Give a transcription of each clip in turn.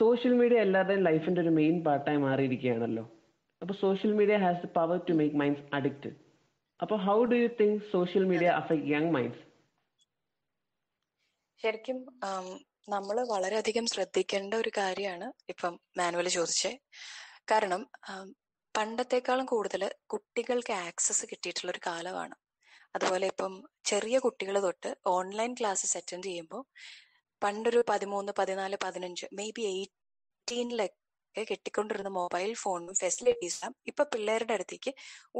Social media അല്ലാതെ ലൈഫിന്റെ ഒരു മെയിൻ പാർട്ടായി മാറിയിരിക്കുകയാണല്ലോ അപ്പോൾ social media has the power to make minds addicted അപ്പോൾ how do you think social media affect young minds ശരിക്കും നമ്മൾ വളരെയധികം ശ്രദ്ധിക്കേണ്ട ഒരു കാര്യമാണ് ഇപ്പം മാനുവൽ ചോദിച്ചേ കാരണം പണ്ടത്തെക്കാളും കൂടുതൽ കുട്ടികൾക്ക് ആക്സസ് കിട്ടിയിട്ടുള്ള ഒരു കാലമാണ് അതുപോലെ ഇപ്പം ചെറിയ കുട്ടികൾ തൊട്ട് ഓൺലൈൻ ക്ലാസ്സസ് അറ്റൻഡ് ചെയ്യുമ്പോൾ പണ്ടൊരു പതിമൂന്ന് പതിനാല് പതിനഞ്ച് മേ ബി എയ്റ്റീനിലൊക്കെ കെട്ടിക്കൊണ്ടിരുന്ന മൊബൈൽ ഫോണും ഫെസിലിറ്റീസും ഇപ്പൊ പിള്ളേരുടെ അടുത്തേക്ക്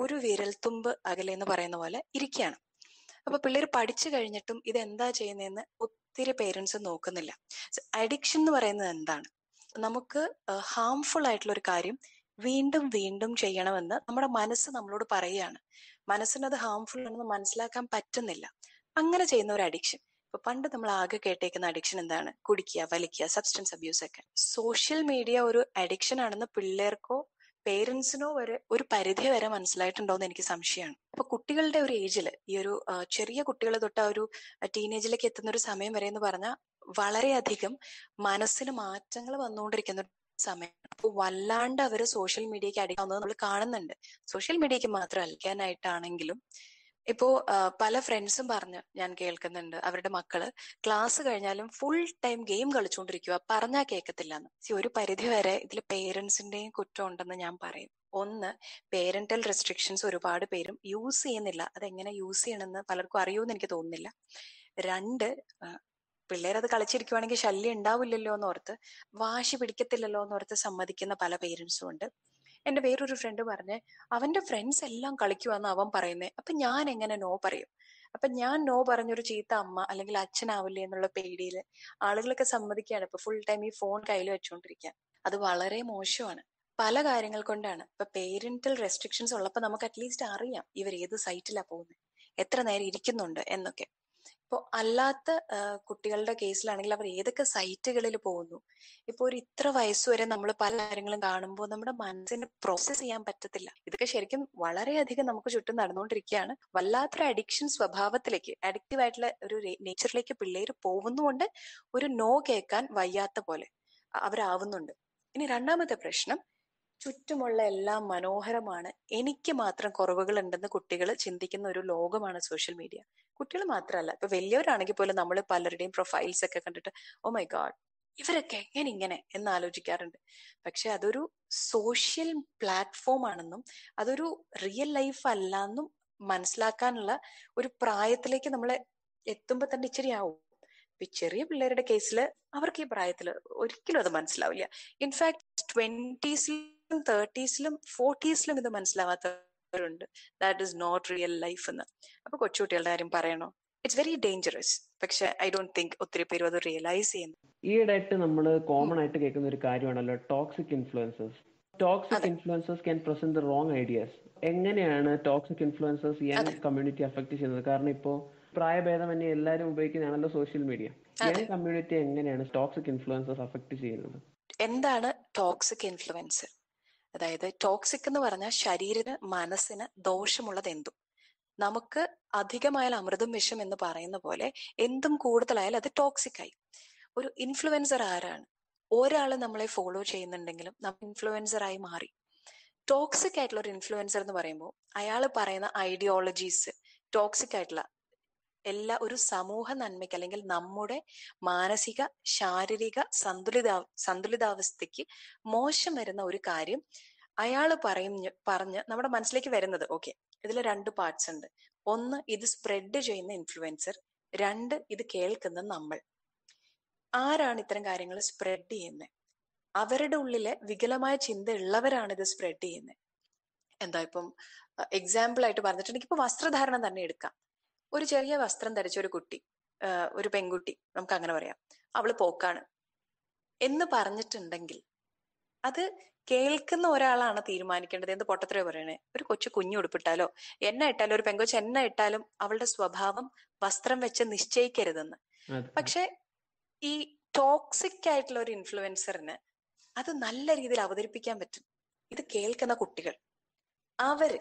ഒരു വിരൽത്തുമ്പ് അകലെ എന്ന് പറയുന്ന പോലെ ഇരിക്കുകയാണ് അപ്പൊ പിള്ളേർ പഠിച്ചു കഴിഞ്ഞിട്ടും ഇത് എന്താ ചെയ്യുന്നതെന്ന് ഒത്തിരി പേരൻസ് നോക്കുന്നില്ല അഡിക്ഷൻ എന്ന് പറയുന്നത് എന്താണ് നമുക്ക് ഹാംഫുൾ ആയിട്ടുള്ള ഒരു കാര്യം വീണ്ടും വീണ്ടും ചെയ്യണമെന്ന് നമ്മുടെ മനസ്സ് നമ്മളോട് പറയുകയാണ് മനസ്സിനത് ഹാംഫുൾ ആണെന്ന് മനസ്സിലാക്കാൻ പറ്റുന്നില്ല അങ്ങനെ ചെയ്യുന്ന ഒരു അഡിക്ഷൻ ഇപ്പൊ പണ്ട് നമ്മൾ ആകെ കേട്ടേക്കുന്ന അഡിക്ഷൻ എന്താണ് കുടിക്കുക വലിക്കുക സബ്സ്റ്റൻസ് അബ്യൂസ് ഒക്കെ സോഷ്യൽ മീഡിയ ഒരു അഡിക്ഷൻ ആണെന്ന് പിള്ളേർക്കോ പേരൻസിനോ വരെ ഒരു പരിധി വരെ മനസ്സിലായിട്ടുണ്ടോ എന്ന് എനിക്ക് സംശയമാണ് അപ്പൊ കുട്ടികളുടെ ഒരു ഏജിൽ ഈ ഒരു ചെറിയ കുട്ടികൾ തൊട്ട് ആ ഒരു ടീനേജിലേക്ക് എത്തുന്ന ഒരു സമയം വരെ എന്ന് പറഞ്ഞാൽ വളരെയധികം മനസ്സിന് മാറ്റങ്ങൾ വന്നുകൊണ്ടിരിക്കുന്ന സമയം അപ്പോൾ വല്ലാണ്ട് അവർ സോഷ്യൽ മീഡിയക്ക് അടിക്കാവുന്നത് നമ്മൾ കാണുന്നുണ്ട് സോഷ്യൽ മീഡിയക്ക് മാത്രം അലിക്കാനായിട്ടാണെങ്കിലും ഇപ്പോ പല ഫ്രണ്ട്സും പറഞ്ഞു ഞാൻ കേൾക്കുന്നുണ്ട് അവരുടെ മക്കള് ക്ലാസ് കഴിഞ്ഞാലും ഫുൾ ടൈം ഗെയിം കളിച്ചുകൊണ്ടിരിക്കുക പറഞ്ഞാൽ കേൾക്കത്തില്ല എന്ന് സി ഒരു പരിധി വരെ ഇതിൽ പേരൻസിന്റെയും കുറ്റം ഉണ്ടെന്ന് ഞാൻ പറയും ഒന്ന് പേരന്റൽ റെസ്ട്രിക്ഷൻസ് ഒരുപാട് പേരും യൂസ് ചെയ്യുന്നില്ല അതെങ്ങനെ യൂസ് ചെയ്യണമെന്ന് പലർക്കും അറിയുമെന്ന് എനിക്ക് തോന്നുന്നില്ല രണ്ട് പിള്ളേരത് കളിച്ചിരിക്കുവാണെങ്കിൽ ശല്യം ഉണ്ടാവില്ലല്ലോ എന്നോർത്ത് വാശി പിടിക്കത്തില്ലല്ലോ എന്നോർത്ത് സമ്മതിക്കുന്ന പല പേരൻസും ഉണ്ട് എന്റെ വേറൊരു ഫ്രണ്ട് പറഞ്ഞ് അവന്റെ ഫ്രണ്ട്സ് എല്ലാം കളിക്കുവാന്ന് അവൻ പറയുന്നേ അപ്പൊ ഞാൻ എങ്ങനെ നോ പറയും അപ്പൊ ഞാൻ നോ പറഞ്ഞൊരു ചീത്ത അമ്മ അല്ലെങ്കിൽ അച്ഛനാവില്ലേ എന്നുള്ള പേടിയിൽ ആളുകളൊക്കെ സമ്മതിക്കുകയാണ് ഇപ്പൊ ഫുൾ ടൈം ഈ ഫോൺ കയ്യിൽ വെച്ചുകൊണ്ടിരിക്കുക അത് വളരെ മോശമാണ് പല കാര്യങ്ങൾ കൊണ്ടാണ് ഇപ്പൊ പേരന്റൽ റെസ്ട്രിക്ഷൻസ് ഉള്ളപ്പോൾ നമുക്ക് അറ്റ്ലീസ്റ്റ് അറിയാം ഇവർ ഏത് സൈറ്റിലാണ് പോകുന്നത് എത്ര നേരം ഇരിക്കുന്നുണ്ട് എന്നൊക്കെ ഇപ്പോൾ അല്ലാത്ത കുട്ടികളുടെ കേസിലാണെങ്കിൽ അവർ ഏതൊക്കെ സൈറ്റുകളിൽ പോകുന്നു ഇപ്പോൾ ഒരു ഇത്ര വയസ്സുവരെ നമ്മൾ പല കാര്യങ്ങളും കാണുമ്പോൾ നമ്മുടെ മനസ്സിന് പ്രോസസ്സ് ചെയ്യാൻ പറ്റത്തില്ല ഇതൊക്കെ ശരിക്കും വളരെയധികം നമുക്ക് ചുറ്റും നടന്നുകൊണ്ടിരിക്കുകയാണ് വല്ലാത്തൊരു അഡിക്ഷൻ സ്വഭാവത്തിലേക്ക് അഡിക്റ്റീവ് ആയിട്ടുള്ള ഒരു നേച്ചറിലേക്ക് പിള്ളേർ പോകുന്നുകൊണ്ട് ഒരു നോ കേൾക്കാൻ വയ്യാത്ത പോലെ അവരാവുന്നുണ്ട് ഇനി രണ്ടാമത്തെ പ്രശ്നം ചുറ്റുമുള്ള എല്ലാം മനോഹരമാണ് എനിക്ക് മാത്രം കുറവുകൾ ഉണ്ടെന്ന് കുട്ടികൾ ചിന്തിക്കുന്ന ഒരു ലോകമാണ് സോഷ്യൽ മീഡിയ കുട്ടികൾ മാത്രമല്ല ഇപ്പൊ വലിയവരാണെങ്കിൽ പോലും നമ്മൾ പലരുടെയും പ്രൊഫൈൽസ് ഒക്കെ കണ്ടിട്ട് ഓ മൈ ഗാഡ് ഇവരൊക്കെ എങ്ങനെ ഇങ്ങനെ എന്ന് ആലോചിക്കാറുണ്ട് പക്ഷെ അതൊരു സോഷ്യൽ പ്ലാറ്റ്ഫോം ആണെന്നും അതൊരു റിയൽ ലൈഫ് അല്ലെന്നും മനസ്സിലാക്കാനുള്ള ഒരു പ്രായത്തിലേക്ക് നമ്മൾ എത്തുമ്പോൾ തന്നെ ഇച്ചിരി ആവും ഈ ചെറിയ പിള്ളേരുടെ കേസിൽ അവർക്ക് ഈ പ്രായത്തിൽ ഒരിക്കലും അത് മനസ്സിലാവില്ല ഇൻഫാക്ട് ട്വന്റീസിൽ തേർട്ടീസിലും ഫോർട്ടീസിലും ഇത് മനസ്സിലാവാത്തവരുണ്ട് that is not real life എന്ന് അപ്പൊ കൊച്ചുകുട്ടികളുടെ കാര്യം പറയണോ ഇറ്റ്സ് വെരി ഡേഞ്ചറസ് പക്ഷെ ഐ ഡോണ്ട് തിങ്ക് ഒത്തിരി പേര് അത് റിയലൈസ് ചെയ്യുന്നു ഈയിടെയായിട്ട് നമ്മൾ കോമൺ ആയിട്ട് കേൾക്കുന്ന ഒരു കാര്യമാണല്ലോ toxic influences toxic influences can present the wrong ideas എങ്ങനെയാണ് ടോക്സിക് ഇൻഫ്ലുവൻസസ് ഈ കമ്മ്യൂണിറ്റി അഫക്ട് ചെയ്യുന്നത് കാരണം ഇപ്പോൾ തന്നെ എല്ലാവരും ഉപയോഗിക്കുന്നതാണല്ലോ സോഷ്യൽ മീഡിയ യങ് കമ്മ്യൂണിറ്റി എങ്ങനെയാണ് ടോക്സിക് ഇൻഫ്ലുവൻസസ് അഫക്ട് ചെയ്യുന്നത് എന്താണ് ടോക്സിക് ഇൻഫ്ലുവൻസ് അതായത് ടോക്സിക് എന്ന് പറഞ്ഞാൽ ശരീരത്തിന് മനസ്സിന് ദോഷമുള്ളത് എന്തും നമുക്ക് അധികമായാൽ അമൃതും വിഷം എന്ന് പറയുന്ന പോലെ എന്തും കൂടുതലായാൽ അത് ടോക്സിക് ആയി ഒരു ഇൻഫ്ലുവൻസർ ആരാണ് ഒരാൾ നമ്മളെ ഫോളോ ചെയ്യുന്നുണ്ടെങ്കിലും നമ്മൾ ഇൻഫ്ലുവൻസർ ആയി മാറി ടോക്സിക് ആയിട്ടുള്ള ഒരു ഇൻഫ്ലുവൻസർ എന്ന് പറയുമ്പോൾ അയാൾ പറയുന്ന ഐഡിയോളജീസ് ടോക്സിക് ആയിട്ടുള്ള എല്ലാ ഒരു സമൂഹ നന്മയ്ക്ക് അല്ലെങ്കിൽ നമ്മുടെ മാനസിക ശാരീരിക സന്തുലിതാ സന്തുലിതാവസ്ഥയ്ക്ക് മോശം വരുന്ന ഒരു കാര്യം അയാൾ പറയുന്ന പറഞ്ഞ് നമ്മുടെ മനസ്സിലേക്ക് വരുന്നത് ഓക്കെ ഇതിൽ രണ്ട് പാർട്സ് ഉണ്ട് ഒന്ന് ഇത് സ്പ്രെഡ് ചെയ്യുന്ന ഇൻഫ്ലുവൻസർ രണ്ട് ഇത് കേൾക്കുന്ന നമ്മൾ ആരാണ് ഇത്തരം കാര്യങ്ങൾ സ്പ്രെഡ് ചെയ്യുന്നത് അവരുടെ ഉള്ളിലെ വികലമായ ചിന്ത ഉള്ളവരാണ് ഇത് സ്പ്രെഡ് ചെയ്യുന്നത് എന്താ ഇപ്പം എക്സാമ്പിൾ ആയിട്ട് പറഞ്ഞിട്ടുണ്ടെങ്കിൽ ഇപ്പൊ വസ്ത്രധാരണം തന്നെ എടുക്കാം ഒരു ചെറിയ വസ്ത്രം ധരിച്ച ഒരു കുട്ടി ഒരു പെൺകുട്ടി നമുക്ക് അങ്ങനെ പറയാം അവള് പോക്കാണ് എന്ന് പറഞ്ഞിട്ടുണ്ടെങ്കിൽ അത് കേൾക്കുന്ന ഒരാളാണ് തീരുമാനിക്കേണ്ടത് എന്ത് പൊട്ടത്തരോ പറയണേ ഒരു കൊച്ചു കുഞ്ഞു ഉടുപ്പിട്ടാലോ എണ്ണ ഇട്ടാലോ ഒരു പെങ്കൊച്ച് എണ്ണ ഇട്ടാലും അവളുടെ സ്വഭാവം വസ്ത്രം വെച്ച് നിശ്ചയിക്കരുതെന്ന് പക്ഷെ ഈ ടോക്സിക് ആയിട്ടുള്ള ഒരു ഇൻഫ്ലുവൻസറിന് അത് നല്ല രീതിയിൽ അവതരിപ്പിക്കാൻ പറ്റും ഇത് കേൾക്കുന്ന കുട്ടികൾ അവര്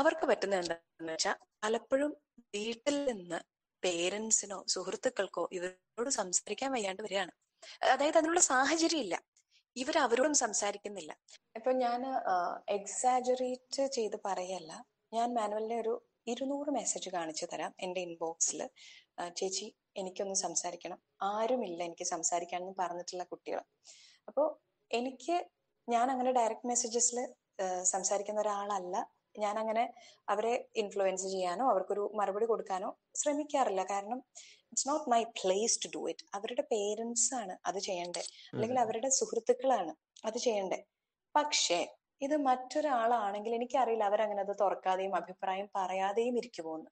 അവർക്ക് പറ്റുന്ന എന്താണെന്ന് വെച്ചാൽ പലപ്പോഴും വീട്ടിൽ നിന്ന് പേരൻസിനോ സുഹൃത്തുക്കൾക്കോ ഇവരോട് സംസാരിക്കാൻ വയ്യാണ്ട് വരികയാണ് അതായത് അതിനുള്ള സാഹചര്യം ഇല്ല ഇവർ അവരോടും സംസാരിക്കുന്നില്ല ഇപ്പൊ ഞാൻ എക്സാജറേറ്റ് ചെയ്ത് പറയല്ല ഞാൻ മാനുവലിനെ ഒരു ഇരുന്നൂറ് മെസ്സേജ് കാണിച്ചു തരാം എൻ്റെ ഇൻബോക്സിൽ ചേച്ചി എനിക്കൊന്ന് സംസാരിക്കണം ആരുമില്ല എനിക്ക് സംസാരിക്കാനെന്ന് പറഞ്ഞിട്ടുള്ള കുട്ടികൾ അപ്പോൾ എനിക്ക് ഞാൻ അങ്ങനെ ഡയറക്റ്റ് മെസ്സേജസിൽ സംസാരിക്കുന്ന ഒരാളല്ല ഞാൻ അങ്ങനെ അവരെ ഇൻഫ്ലുവൻസ് ചെയ്യാനോ അവർക്കൊരു മറുപടി കൊടുക്കാനോ ശ്രമിക്കാറില്ല കാരണം it's not my place to do it അവരുടെ പേരൻസ് ആണ് അത് ചെയ്യണ്ടേ അല്ലെങ്കിൽ അവരുടെ സുഹൃത്തുക്കളാണ് അത് ചെയ്യണ്ടേ പക്ഷേ ഇത് മറ്റൊരാളാണെങ്കിൽ എനിക്കറിയില്ല അവരങ്ങനെ അത് തുറക്കാതെയും അഭിപ്രായം പറയാതെയും ഇരിക്കുമോന്ന്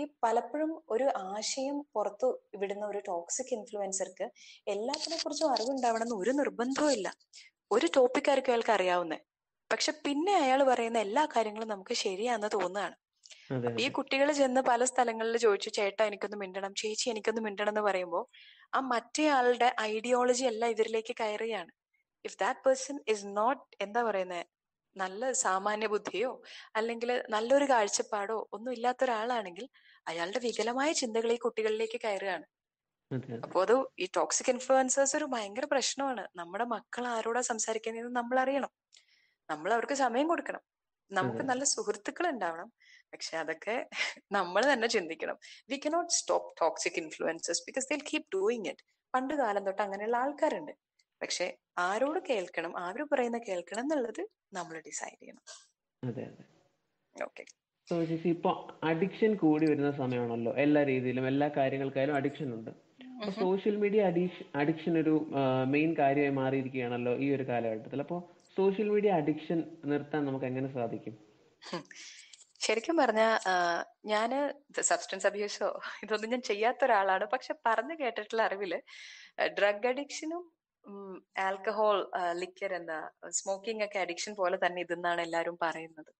ഈ പലപ്പോഴും ഒരു ആശയം പുറത്തു വിടുന്ന ഒരു ടോക്സിക് ഇൻഫ്ലുവൻസർക്ക് എല്ലാത്തിനെ കുറിച്ചും എന്ന് ഒരു നിർബന്ധവും ഇല്ല ഒരു ടോപ്പിക്കായിരിക്കും അയാൾക്ക് അറിയാവുന്നത് പക്ഷെ പിന്നെ അയാൾ പറയുന്ന എല്ലാ കാര്യങ്ങളും നമുക്ക് ശരിയാന്ന് തോന്നുകയാണ് ഈ കുട്ടികൾ ചെന്ന് പല സ്ഥലങ്ങളിൽ ചോദിച്ചു ചേട്ടാ എനിക്കൊന്ന് മിണ്ടണം ചേച്ചി എനിക്കൊന്ന് മിണ്ടണം എന്ന് പറയുമ്പോൾ ആ മറ്റേയാളുടെ ഐഡിയോളജി എല്ലാം ഇവരിലേക്ക് കയറുകയാണ് if that person is not എന്താ പറയുന്നത് നല്ല സാമാന്യ ബുദ്ധിയോ അല്ലെങ്കിൽ നല്ലൊരു കാഴ്ചപ്പാടോ ഒന്നും ഇല്ലാത്ത ഒരാളാണെങ്കിൽ അയാളുടെ വികലമായ ചിന്തകൾ ഈ കുട്ടികളിലേക്ക് കയറുകയാണ് അപ്പോ അത് ഈ ടോക്സിക് ഇൻഫ്ലുവൻസേഴ്സ് ഒരു ഭയങ്കര പ്രശ്നമാണ് നമ്മുടെ മക്കൾ ആരോടാ സംസാരിക്കുന്നതെന്ന് നമ്മൾ അറിയണം നമ്മൾ അവർക്ക് സമയം കൊടുക്കണം നമുക്ക് നല്ല സുഹൃത്തുക്കൾ ഉണ്ടാവണം പക്ഷെ അതൊക്കെ നമ്മൾ തന്നെ ചിന്തിക്കണം we cannot stop toxic influences because they'll keep doing it പണ്ട് കാലം തൊട്ട് അങ്ങനെയുള്ള ആൾക്കാരുണ്ട് പക്ഷെ ആരോട് കേൾക്കണം ആര് പറയുന്ന കേൾക്കണം എന്നുള്ളത് നമ്മൾ ഡിസൈഡ് ചെയ്യണം അതെ അതെ സോ ഇപ്പൊ അഡിക്ഷൻ കൂടി വരുന്ന സമയമാണല്ലോ എല്ലാ രീതിയിലും എല്ലാ കാര്യങ്ങൾക്കായാലും അഡിക്ഷൻ ഉണ്ട് സോഷ്യൽ മീഡിയ അഡിക്ഷൻ ഒരു മെയിൻ കാര്യമായി മാറിയിരിക്കുകയാണല്ലോ ഈ ഒരു കാലഘട്ടത്തിൽ അപ്പോൾ സോഷ്യൽ മീഡിയ അഡിക്ഷൻ നിർത്താൻ നമുക്ക് എങ്ങനെ സാധിക്കും ശരിക്കും പറഞ്ഞ ഞാൻ സബ്സ്റ്റൻസ് അബ്യൂസോ ഇതൊന്നും ഞാൻ ചെയ്യാത്ത ഒരാളാണ് പക്ഷെ പറഞ്ഞു കേട്ടിട്ടുള്ള അറിവില് ഡ്രഗ് അഡിക്ഷനും ആൽക്കഹോൾ ലിക്കർ എന്ന സ്മോക്കിംഗ് ഒക്കെ അഡിക്ഷൻ പോലെ തന്നെ ഇതെന്നാണ് എല്ലാവരും പറയുന്നത്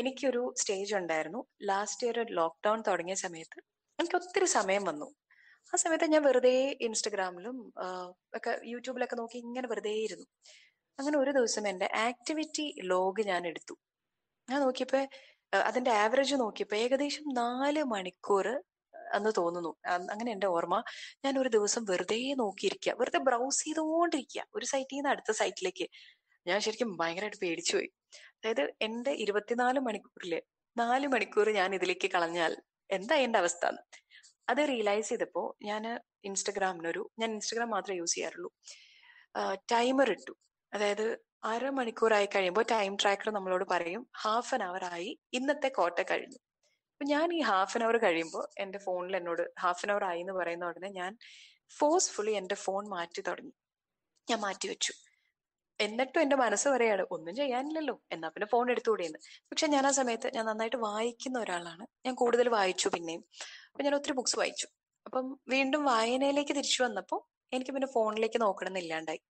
എനിക്കൊരു സ്റ്റേജ് ഉണ്ടായിരുന്നു ലാസ്റ്റ് ഇയർ ലോക്ക്ഡൌൺ തുടങ്ങിയ സമയത്ത് എനിക്ക് ഒത്തിരി സമയം വന്നു ആ സമയത്ത് ഞാൻ വെറുതെ ഇൻസ്റ്റഗ്രാമിലും ഒക്കെ യൂട്യൂബിലൊക്കെ നോക്കി ഇങ്ങനെ വെറുതെ ഇരുന്നു അങ്ങനെ ഒരു ദിവസം എൻ്റെ ആക്ടിവിറ്റി ലോഗ് ഞാൻ എടുത്തു ഞാൻ നോക്കിയപ്പോൾ അതിന്റെ ആവറേജ് നോക്കിയപ്പോൾ ഏകദേശം നാല് മണിക്കൂർ എന്ന് തോന്നുന്നു അങ്ങനെ എൻ്റെ ഓർമ്മ ഞാൻ ഒരു ദിവസം വെറുതെ നോക്കിയിരിക്കുക വെറുതെ ബ്രൗസ് ചെയ്തുകൊണ്ടിരിക്കുക ഒരു സൈറ്റിൽ നിന്ന് അടുത്ത സൈറ്റിലേക്ക് ഞാൻ ശരിക്കും ഭയങ്കരമായിട്ട് പേടിച്ചുപോയി അതായത് എൻ്റെ ഇരുപത്തിനാല് മണിക്കൂറില് നാല് മണിക്കൂർ ഞാൻ ഇതിലേക്ക് കളഞ്ഞാൽ എന്താ എൻ്റെ അവസ്ഥ അത് റിയലൈസ് ചെയ്തപ്പോൾ ഞാൻ ഇൻസ്റ്റഗ്രാമിനൊരു ഞാൻ ഇൻസ്റ്റഗ്രാം മാത്രമേ യൂസ് ചെയ്യാറുള്ളൂ ടൈമർ ഇട്ടു അതായത് അരമണിക്കൂറായി കഴിയുമ്പോൾ ടൈം ട്രാക്കർ നമ്മളോട് പറയും ഹാഫ് ആൻ അവർ ആയി ഇന്നത്തെ കോട്ട കഴിഞ്ഞു അപ്പൊ ഞാൻ ഈ ഹാഫ് ആൻ അവർ കഴിയുമ്പോൾ എന്റെ ഫോണിൽ എന്നോട് ഹാഫ് ആൻ അവർ ആയി എന്ന് പറയുന്ന ഉടനെ ഞാൻ ഫോഴ്സ്ഫുള്ളി എന്റെ ഫോൺ മാറ്റി തുടങ്ങി ഞാൻ മാറ്റി വെച്ചു എന്നിട്ടും എന്റെ മനസ്സ് പറയാണ് ഒന്നും ചെയ്യാനില്ലല്ലോ എന്നാ പിന്നെ ഫോൺ എടുത്തുകൂടിയെന്ന് പക്ഷെ ഞാൻ ആ സമയത്ത് ഞാൻ നന്നായിട്ട് വായിക്കുന്ന ഒരാളാണ് ഞാൻ കൂടുതൽ വായിച്ചു പിന്നെയും അപ്പൊ ഞാൻ ഒത്തിരി ബുക്സ് വായിച്ചു അപ്പം വീണ്ടും വായനയിലേക്ക് തിരിച്ചു വന്നപ്പോൾ എനിക്ക് പിന്നെ ഫോണിലേക്ക് നോക്കണം എന്നില്ലാണ്ടായി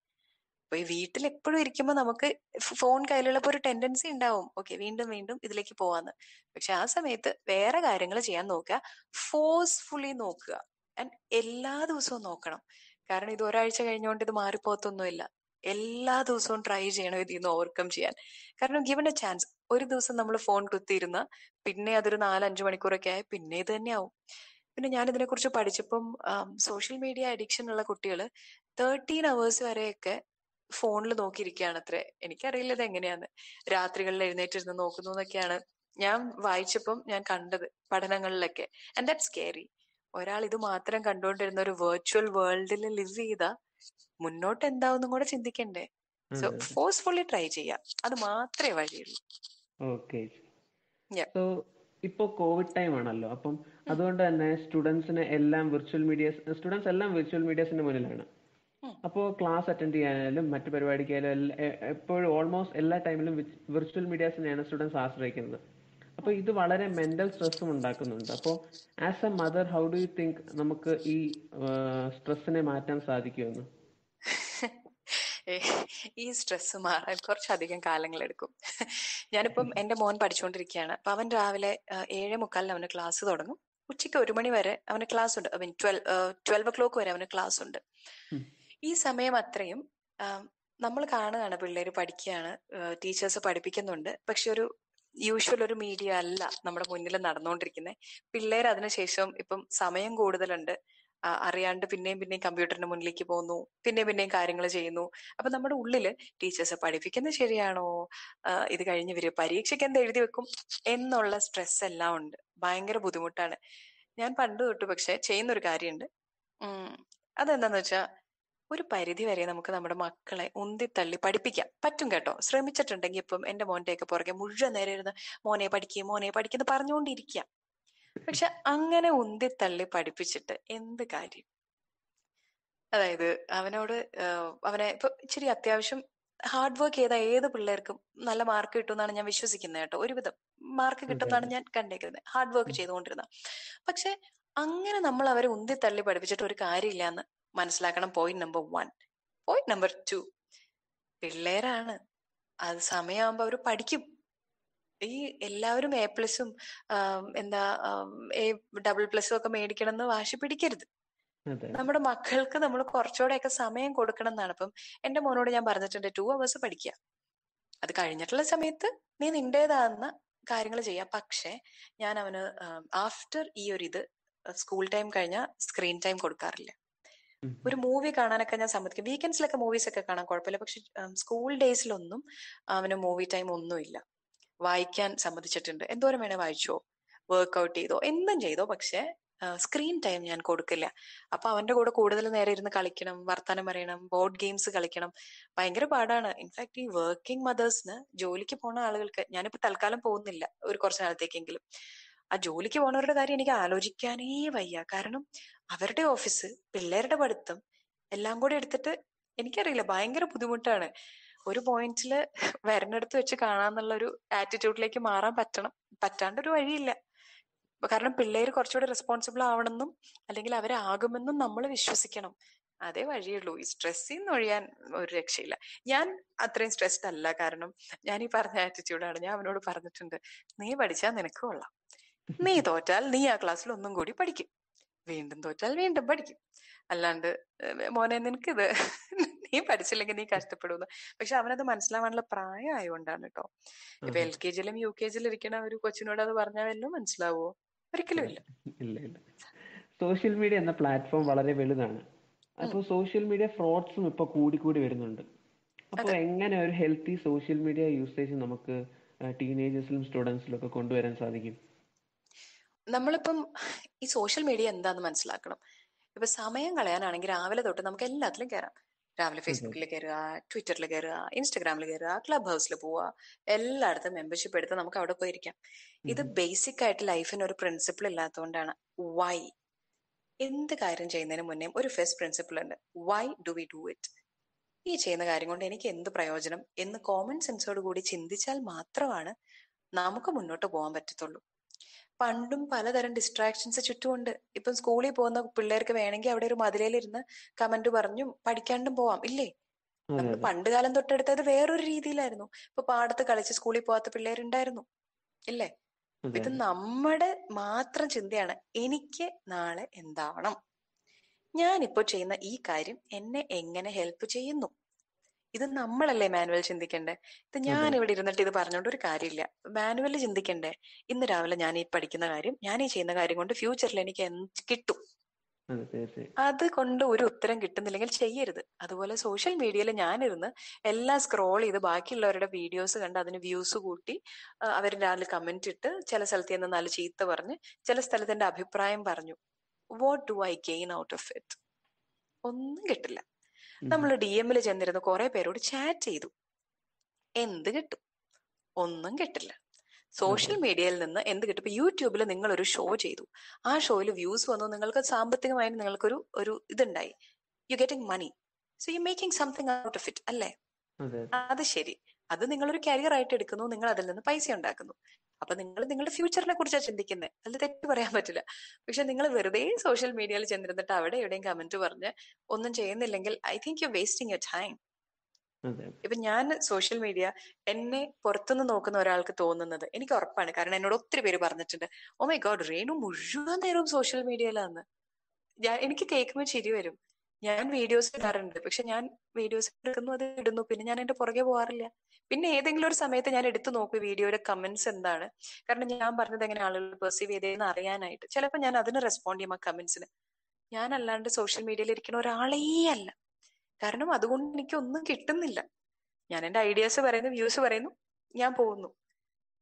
അപ്പൊ ഈ വീട്ടിൽ എപ്പോഴും ഇരിക്കുമ്പോൾ നമുക്ക് ഫോൺ കയ്യിലുള്ളപ്പോ ഒരു ടെൻഡൻസി ഉണ്ടാവും ഓക്കെ വീണ്ടും വീണ്ടും ഇതിലേക്ക് പോവാന്ന് പക്ഷെ ആ സമയത്ത് വേറെ കാര്യങ്ങൾ ചെയ്യാൻ നോക്കുക ഫോഴ്സ്ഫുള്ളി നോക്കുക ആൻഡ് എല്ലാ ദിവസവും നോക്കണം കാരണം ഇത് ഒരാഴ്ച കഴിഞ്ഞുകൊണ്ട് ഇത് മാറിപ്പോത്തൊന്നുമില്ല എല്ലാ ദിവസവും ട്രൈ ചെയ്യണം ഇതിൽ നിന്ന് ഓവർകം ചെയ്യാൻ കാരണം ഗിവൺ എ ചാൻസ് ഒരു ദിവസം നമ്മൾ ഫോൺ കുത്തിയിരുന്ന പിന്നെ അതൊരു നാലഞ്ച് മണിക്കൂറൊക്കെ ആയി പിന്നെ ഇത് തന്നെയാവും പിന്നെ ഞാൻ ഇതിനെക്കുറിച്ച് പഠിച്ചപ്പം സോഷ്യൽ മീഡിയ അഡിക്ഷൻ ഉള്ള കുട്ടികൾ തേർട്ടീൻ അവേഴ്സ് വരെയൊക്കെ ഫോണിൽ നോക്കിയിരിക്കുകയാണ് അത്രേ എനിക്കറിയില്ല ഇത് എങ്ങനെയാന്ന് രാത്രികളിൽ എഴുന്നേറ്റിരുന്ന് നോക്കുന്നു എന്നൊക്കെയാണ് ഞാൻ വായിച്ചപ്പം ഞാൻ കണ്ടത് പഠനങ്ങളിലൊക്കെ ആൻഡ് ദാറ്റ്സ് സ്കേറി ഒരാൾ ഇത് മാത്രം കണ്ടുകൊണ്ടിരുന്ന ഒരു വെർച്വൽ വേൾഡിൽ ലിവ് ചെയ്താ മുന്നോട്ട് എന്താവുന്നും കൂടെ ചിന്തിക്കണ്ടേ സോ ഫോഴ്സ്ഫുള്ളി ട്രൈ ചെയ്യാം അത് മാത്രമേ വഴിയുള്ളൂ ഓക്കെ സോ ഇപ്പോ കോവിഡ് ടൈം ആണല്ലോ അപ്പം അതുകൊണ്ട് തന്നെ സ്റ്റുഡൻസിന് എല്ലാം വിർച്വൽ മീഡിയ സ്റ്റുഡൻസ് എല്ലാം വിർച്വൽ മീഡിയസിന്റെ മുന്നിലാണ് അപ്പോൾ ക്ലാസ് അറ്റൻഡ് ചെയ്യാനായാലും മറ്റു പരിപാടിക്കായാലും എപ്പോഴും ഓൾമോസ്റ്റ് എല്ലാ ടൈമിലും വിർച്വൽ മീഡിയാസിനെയാണ് സ്റ്റുഡൻസ് ആശ്രയിക്കുന്നത് അപ്പോൾ ഇത് വളരെ മെന്റൽ സ്ട്രെസ്സും ഉണ്ടാക്കുന്നുണ്ട് അപ്പോൾ as a mother how do you think നമുക്ക് ഈ സ്ട്രെസ്സിനെ മാറ്റാൻ സാധിക്കുമെന്ന് ഈ സ്ട്രെസ് മാറാൻ കുറച്ചധികം കാലങ്ങൾ എടുക്കും ഞാനിപ്പം എൻ്റെ മോൻ പഠിച്ചുകൊണ്ടിരിക്കുകയാണ് അപ്പൊ അവൻ രാവിലെ ഏഴ് മുക്കാലിന് അവന് ക്ലാസ് തുടങ്ങും ഉച്ചയ്ക്ക് ഒരു മണി വരെ അവന് ക്ലാസ് ഉണ്ട് I mean twelve twelve o'clock വരെ അവന് ക്ലാസ് ഉണ്ട് ഈ സമയം അത്രയും നമ്മൾ കാണുകയാണ് പിള്ളേർ പഠിക്കുകയാണ് ടീച്ചേഴ്സ് പഠിപ്പിക്കുന്നുണ്ട് പക്ഷെ ഒരു യൂഷ്വൽ ഒരു മീഡിയ അല്ല നമ്മുടെ മുന്നിൽ നടന്നുകൊണ്ടിരിക്കുന്നത് പിള്ളേർ അതിനുശേഷം ഇപ്പം സമയം കൂടുതലുണ്ട് അറിയാണ്ട് പിന്നെയും പിന്നെയും കമ്പ്യൂട്ടറിന് മുന്നിലേക്ക് പോകുന്നു പിന്നെയും പിന്നെയും കാര്യങ്ങൾ ചെയ്യുന്നു അപ്പൊ നമ്മുടെ ഉള്ളില് ടീച്ചേഴ്സ് പഠിപ്പിക്കുന്നത് ശരിയാണോ ഇത് കഴിഞ്ഞ് വരും പരീക്ഷയ്ക്ക് എന്ത് എഴുതി വെക്കും എന്നുള്ള സ്ട്രെസ് എല്ലാം ഉണ്ട് ഭയങ്കര ബുദ്ധിമുട്ടാണ് ഞാൻ പണ്ട് തൊട്ട് പക്ഷെ ചെയ്യുന്നൊരു കാര്യമുണ്ട് അതെന്താന്ന് വെച്ചാ ഒരു പരിധി വരെ നമുക്ക് നമ്മുടെ മക്കളെ ഉന്തിത്തള്ളി പഠിപ്പിക്കാം പറ്റും കേട്ടോ ശ്രമിച്ചിട്ടുണ്ടെങ്കിൽ ഇപ്പം എൻ്റെ മോൻ്റെയൊക്കെ പുറകെ മുഴുവൻ നേരം ഇരുന്ന് മോനെ പഠിക്കുക മോനെ പഠിക്കുന്നു പറഞ്ഞുകൊണ്ടിരിക്കുക പക്ഷെ അങ്ങനെ ഉന്തിത്തള്ളി പഠിപ്പിച്ചിട്ട് എന്ത് കാര്യം അതായത് അവനോട് അവനെ ഇപ്പൊ ഇച്ചിരി അത്യാവശ്യം ഹാർഡ് വർക്ക് ചെയ്ത ഏത് പിള്ളേർക്കും നല്ല മാർക്ക് കിട്ടുമെന്നാണ് എന്നാണ് ഞാൻ വിശ്വസിക്കുന്നത് കേട്ടോ ഒരുവിധം മാർക്ക് കിട്ടുമെന്നാണ് ഞാൻ കണ്ടേക്കുന്നത് ഹാർഡ് വർക്ക് ചെയ്തുകൊണ്ടിരുന്ന പക്ഷെ അങ്ങനെ നമ്മൾ അവരെ ഉന്തിത്തള്ളി പഠിപ്പിച്ചിട്ട് ഒരു കാര്യമില്ല എന്ന് മനസ്സിലാക്കണം point number one point number two പിള്ളേരാണ് അത് സമയമാകുമ്പോൾ അവർ പഠിക്കും ഈ എല്ലാവരും എ പ്ലസും എന്താ എ ഡബിൾ പ്ലസും ഒക്കെ മേടിക്കണം എന്ന് വാശി പിടിക്കരുത് നമ്മുടെ മക്കൾക്ക് നമ്മൾ ഒക്കെ സമയം കൊടുക്കണം എന്നാണ് അപ്പം എന്റെ മോനോട് ഞാൻ പറഞ്ഞിട്ടുണ്ട് ടു അവേഴ്സ് പഠിക്കുക അത് കഴിഞ്ഞിട്ടുള്ള സമയത്ത് നീ നിന്റേതാകുന്ന കാര്യങ്ങൾ ചെയ്യാം പക്ഷേ ഞാൻ അവന് ആഫ്റ്റർ ഈ ഒരു ഇത് സ്കൂൾ ടൈം കഴിഞ്ഞാൽ സ്ക്രീൻ ടൈം കൊടുക്കാറില്ല ഒരു മൂവി കാണാനൊക്കെ ഞാൻ സമ്മതിക്കും വീക്കെൻഡ്സിലൊക്കെ മൂവീസ് ഒക്കെ കാണാൻ കുഴപ്പമില്ല പക്ഷെ സ്കൂൾ ഡേയ്സിലൊന്നും അവന് മൂവി ടൈം ഒന്നുമില്ല വായിക്കാൻ സമ്മതിച്ചിട്ടുണ്ട് എന്തോരം വേണേ വായിച്ചോ വർക്ക്ഔട്ട് ചെയ്തോ എന്തും ചെയ്തോ പക്ഷെ സ്ക്രീൻ ടൈം ഞാൻ കൊടുക്കില്ല അപ്പൊ അവന്റെ കൂടെ കൂടുതൽ നേരം ഇരുന്ന് കളിക്കണം വർത്തമാനം പറയണം ബോർഡ് ഗെയിംസ് കളിക്കണം ഭയങ്കര പാടാണ് ഇൻഫാക്ട് ഈ വർക്കിംഗ് മദേഴ്സിന് ജോലിക്ക് പോണ ആളുകൾക്ക് ഞാനിപ്പോ തൽക്കാലം പോകുന്നില്ല ഒരു കുറച്ചു നാളത്തേക്കെങ്കിലും ആ ജോലിക്ക് പോണവരുടെ കാര്യം എനിക്ക് ആലോചിക്കാനേ വയ്യ കാരണം അവരുടെ ഓഫീസ് പിള്ളേരുടെ പഠിത്തം എല്ലാം കൂടെ എടുത്തിട്ട് എനിക്കറിയില്ല ഭയങ്കര ബുദ്ധിമുട്ടാണ് ഒരു പോയിന്റിൽ വരണടുത്ത് വെച്ച് കാണാന്നുള്ള ഒരു ആറ്റിറ്റ്യൂഡിലേക്ക് മാറാൻ പറ്റണം പറ്റാണ്ട് ഒരു വഴിയില്ല കാരണം പിള്ളേർ കുറച്ചുകൂടി റെസ്പോൺസിബിൾ ആവണമെന്നും അല്ലെങ്കിൽ അവരാകുമെന്നും നമ്മൾ വിശ്വസിക്കണം അതേ വഴിയുള്ളൂ ഈ സ്ട്രെസ്സിൽ നിന്ന് ഒഴിയാൻ ഒരു രക്ഷയില്ല ഞാൻ അത്രയും സ്ട്രെസ്ഡ് അല്ല കാരണം ഞാൻ ഈ പറഞ്ഞ ആറ്റിറ്റ്യൂഡാണ് ഞാൻ അവനോട് പറഞ്ഞിട്ടുണ്ട് നീ പഠിച്ചാൽ നിനക്ക് കൊള്ളാം നീ തോറ്റാൽ നീ ആ ക്ലാസ്സിൽ ഒന്നും കൂടി പഠിക്കും വീണ്ടും തോറ്റാൽ വീണ്ടും പഠിക്കും അല്ലാണ്ട് മോനെ നിനക്കിത് നീ പഠിച്ചില്ലെങ്കിൽ നീ കഷ്ടപ്പെടുന്നു പക്ഷെ അവനത് മനസ്സിലാവാനുള്ള പ്രായം ആയതുകൊണ്ടാണ് കേട്ടോ ഇപ്പൊ എൽ കെ ജിയിലും യു കെ ജിയിലും ഇരിക്കണ ഒരു കൊച്ചിനോട് അത് പറഞ്ഞാൽ വല്ലതും മനസ്സിലാവോ ഒരിക്കലും ഇല്ല സോഷ്യൽ മീഡിയ എന്ന പ്ലാറ്റ്ഫോം വളരെ വലുതാണ് അപ്പോൾ സോഷ്യൽ മീഡിയ ഫ്രോഡ്സും ഇപ്പൊ കൂടി വരുന്നുണ്ട് അപ്പോൾ എങ്ങനെ ഒരു ഹെൽത്തി സോഷ്യൽ മീഡിയ യൂസേജ് നമുക്ക് ടീനേജേഴ്സിലും സ്റ്റുഡൻസിലും ഒക്കെ കൊണ്ടുവരാൻ സാധിക്കും നമ്മളിപ്പം ഈ സോഷ്യൽ മീഡിയ എന്താന്ന് മനസ്സിലാക്കണം ഇപ്പൊ സമയം കളയാനാണെങ്കിൽ രാവിലെ തൊട്ട് നമുക്ക് എല്ലാത്തിലും കയറാം രാവിലെ ഫേസ്ബുക്കിൽ കയറുക ട്വിറ്ററിൽ കയറുക ഇൻസ്റ്റാഗ്രാമിൽ കയറുക ക്ലബ് ഹൗസിൽ പോവുക എല്ലായിടത്തും മെമ്പർഷിപ്പ് എടുത്ത് നമുക്ക് അവിടെ പോയിരിക്കാം ഇത് ബേസിക് ആയിട്ട് ലൈഫിന് ഒരു പ്രിൻസിപ്പിൾ ഇല്ലാത്തതുകൊണ്ടാണ് വൈ എന്ത് കാര്യം ചെയ്യുന്നതിന് മുന്നേ ഒരു ഫസ്റ്റ് പ്രിൻസിപ്പിൾ ഉണ്ട് why do we do it ഈ ചെയ്യുന്ന കാര്യം കൊണ്ട് എനിക്ക് എന്ത് പ്രയോജനം എന്ന് കോമൺ സെൻസോട് കൂടി ചിന്തിച്ചാൽ മാത്രമാണ് നമുക്ക് മുന്നോട്ട് പോകാൻ പറ്റത്തുള്ളൂ പണ്ടും പലതരം ഡിസ്ട്രാക്ഷൻസ് ചുറ്റുമുണ്ട് ഇപ്പം സ്കൂളിൽ പോകുന്ന പിള്ളേർക്ക് വേണമെങ്കിൽ അവിടെ ഒരു മതിലേലിരുന്ന് കമന്റ് പറഞ്ഞും പഠിക്കാണ്ടും പോവാം ഇല്ലേ പണ്ട് കാലം തൊട്ടെടുത്തത് വേറൊരു രീതിയിലായിരുന്നു ഇപ്പൊ പാടത്ത് കളിച്ച് സ്കൂളിൽ പോവാത്ത പിള്ളേരുണ്ടായിരുന്നു ഇല്ലേ ഇത് നമ്മുടെ മാത്രം ചിന്തയാണ് എനിക്ക് നാളെ എന്താവണം ഞാനിപ്പോ ചെയ്യുന്ന ഈ കാര്യം എന്നെ എങ്ങനെ ഹെൽപ്പ് ചെയ്യുന്നു ഇത് നമ്മളല്ലേ മാനുവൽ ചിന്തിക്കണ്ടേ ഇത് ഞാൻ ഇവിടെ ഇരുന്നിട്ട് ഇത് പറഞ്ഞുകൊണ്ട് ഒരു കാര്യമില്ല മാനുവൽ ചിന്തിക്കണ്ടേ ഇന്ന് രാവിലെ ഞാൻ ഈ പഠിക്കുന്ന കാര്യം ഞാൻ ഈ ചെയ്യുന്ന കാര്യം കൊണ്ട് ഫ്യൂച്ചറിൽ എനിക്ക് എന്ത് കിട്ടും അത് കൊണ്ട് ഒരു ഉത്തരം കിട്ടുന്നില്ലെങ്കിൽ ചെയ്യരുത് അതുപോലെ സോഷ്യൽ മീഡിയയിൽ ഞാനിരുന്ന് എല്ലാം സ്ക്രോൾ ചെയ്ത് ബാക്കിയുള്ളവരുടെ വീഡിയോസ് കണ്ട് അതിന് വ്യൂസ് കൂട്ടി അവരുടെ നാല് കമന്റ് ഇട്ട് ചില സ്ഥലത്ത് നിന്ന് നല്ല ചീത്ത പറഞ്ഞ് ചില സ്ഥലത്തിന്റെ അഭിപ്രായം പറഞ്ഞു what do I gain out of it ഒന്നും കിട്ടില്ല നമ്മൾ ഡി എമ്മിൽ ചെന്നിരുന്നു കുറെ പേരോട് ചാറ്റ് ചെയ്തു എന്ത് കിട്ടും ഒന്നും കിട്ടില്ല സോഷ്യൽ മീഡിയയിൽ നിന്ന് എന്ത് കിട്ടും ഇപ്പൊ യൂട്യൂബിൽ നിങ്ങൾ ഒരു ഷോ ചെയ്തു ആ ഷോയിൽ വ്യൂസ് വന്നു നിങ്ങൾക്ക് സാമ്പത്തികമായി നിങ്ങൾക്കൊരു ഒരു ഇതുണ്ടായി you getting money so you making something out of it അല്ലേ അത് ശരി അത് നിങ്ങളൊരു കരിയർ ആയിട്ട് എടുക്കുന്നു നിങ്ങൾ അതിൽ നിന്ന് പൈസ ഉണ്ടാക്കുന്നു അപ്പൊ നിങ്ങൾ നിങ്ങളുടെ ഫ്യൂച്ചറിനെ കുറിച്ചാണ് ചിന്തിക്കുന്നത് അതിൽ തെറ്റ് പറയാൻ പറ്റില്ല പക്ഷെ നിങ്ങൾ വെറുതെ സോഷ്യൽ മീഡിയയിൽ ചെന്നിരുന്നിട്ട് അവിടെ എവിടെയും കമന്റ് പറഞ്ഞ് ഒന്നും ചെയ്യുന്നില്ലെങ്കിൽ I think you wasting your time ഇപ്പൊ ഞാൻ സോഷ്യൽ മീഡിയ എന്നെ പുറത്തുനിന്ന് നോക്കുന്ന ഒരാൾക്ക് തോന്നുന്നത് എനിക്ക് ഉറപ്പാണ് കാരണം എന്നോട് ഒത്തിരി പേര് പറഞ്ഞിട്ടുണ്ട് ഓ മൈ ഗോഡ് റേണു മുഴുവൻ നേരവും സോഷ്യൽ മീഡിയയിലാണ് ഞാൻ എനിക്ക് കേൾക്കുമ്പോൾ ചിരി വരും ഞാൻ വീഡിയോസ് ഇടാറുണ്ട് പക്ഷെ ഞാൻ വീഡിയോസ് അത് ഇടുന്നു പിന്നെ ഞാൻ എന്റെ പുറകെ പോകാറില്ല പിന്നെ ഏതെങ്കിലും ഒരു സമയത്ത് ഞാൻ എടുത്തു നോക്കും വീഡിയോയുടെ കമന്റ്സ് എന്താണ് കാരണം ഞാൻ പറഞ്ഞത് എങ്ങനെ ആളുകൾ പെർസീവ് ചെയ്തതെന്ന് അറിയാനായിട്ട് ചിലപ്പോൾ ഞാൻ അതിന് റെസ്പോണ്ട് ചെയ്യും ആ കമന്റ്സിന് ഞാൻ അല്ലാണ്ട് സോഷ്യൽ മീഡിയയിൽ ഇരിക്കുന്ന ഒരാളേ അല്ല കാരണം അതുകൊണ്ട് എനിക്ക് ഒന്നും കിട്ടുന്നില്ല ഞാൻ എന്റെ ഐഡിയാസ് പറയുന്നു വ്യൂസ് പറയുന്നു ഞാൻ പോകുന്നു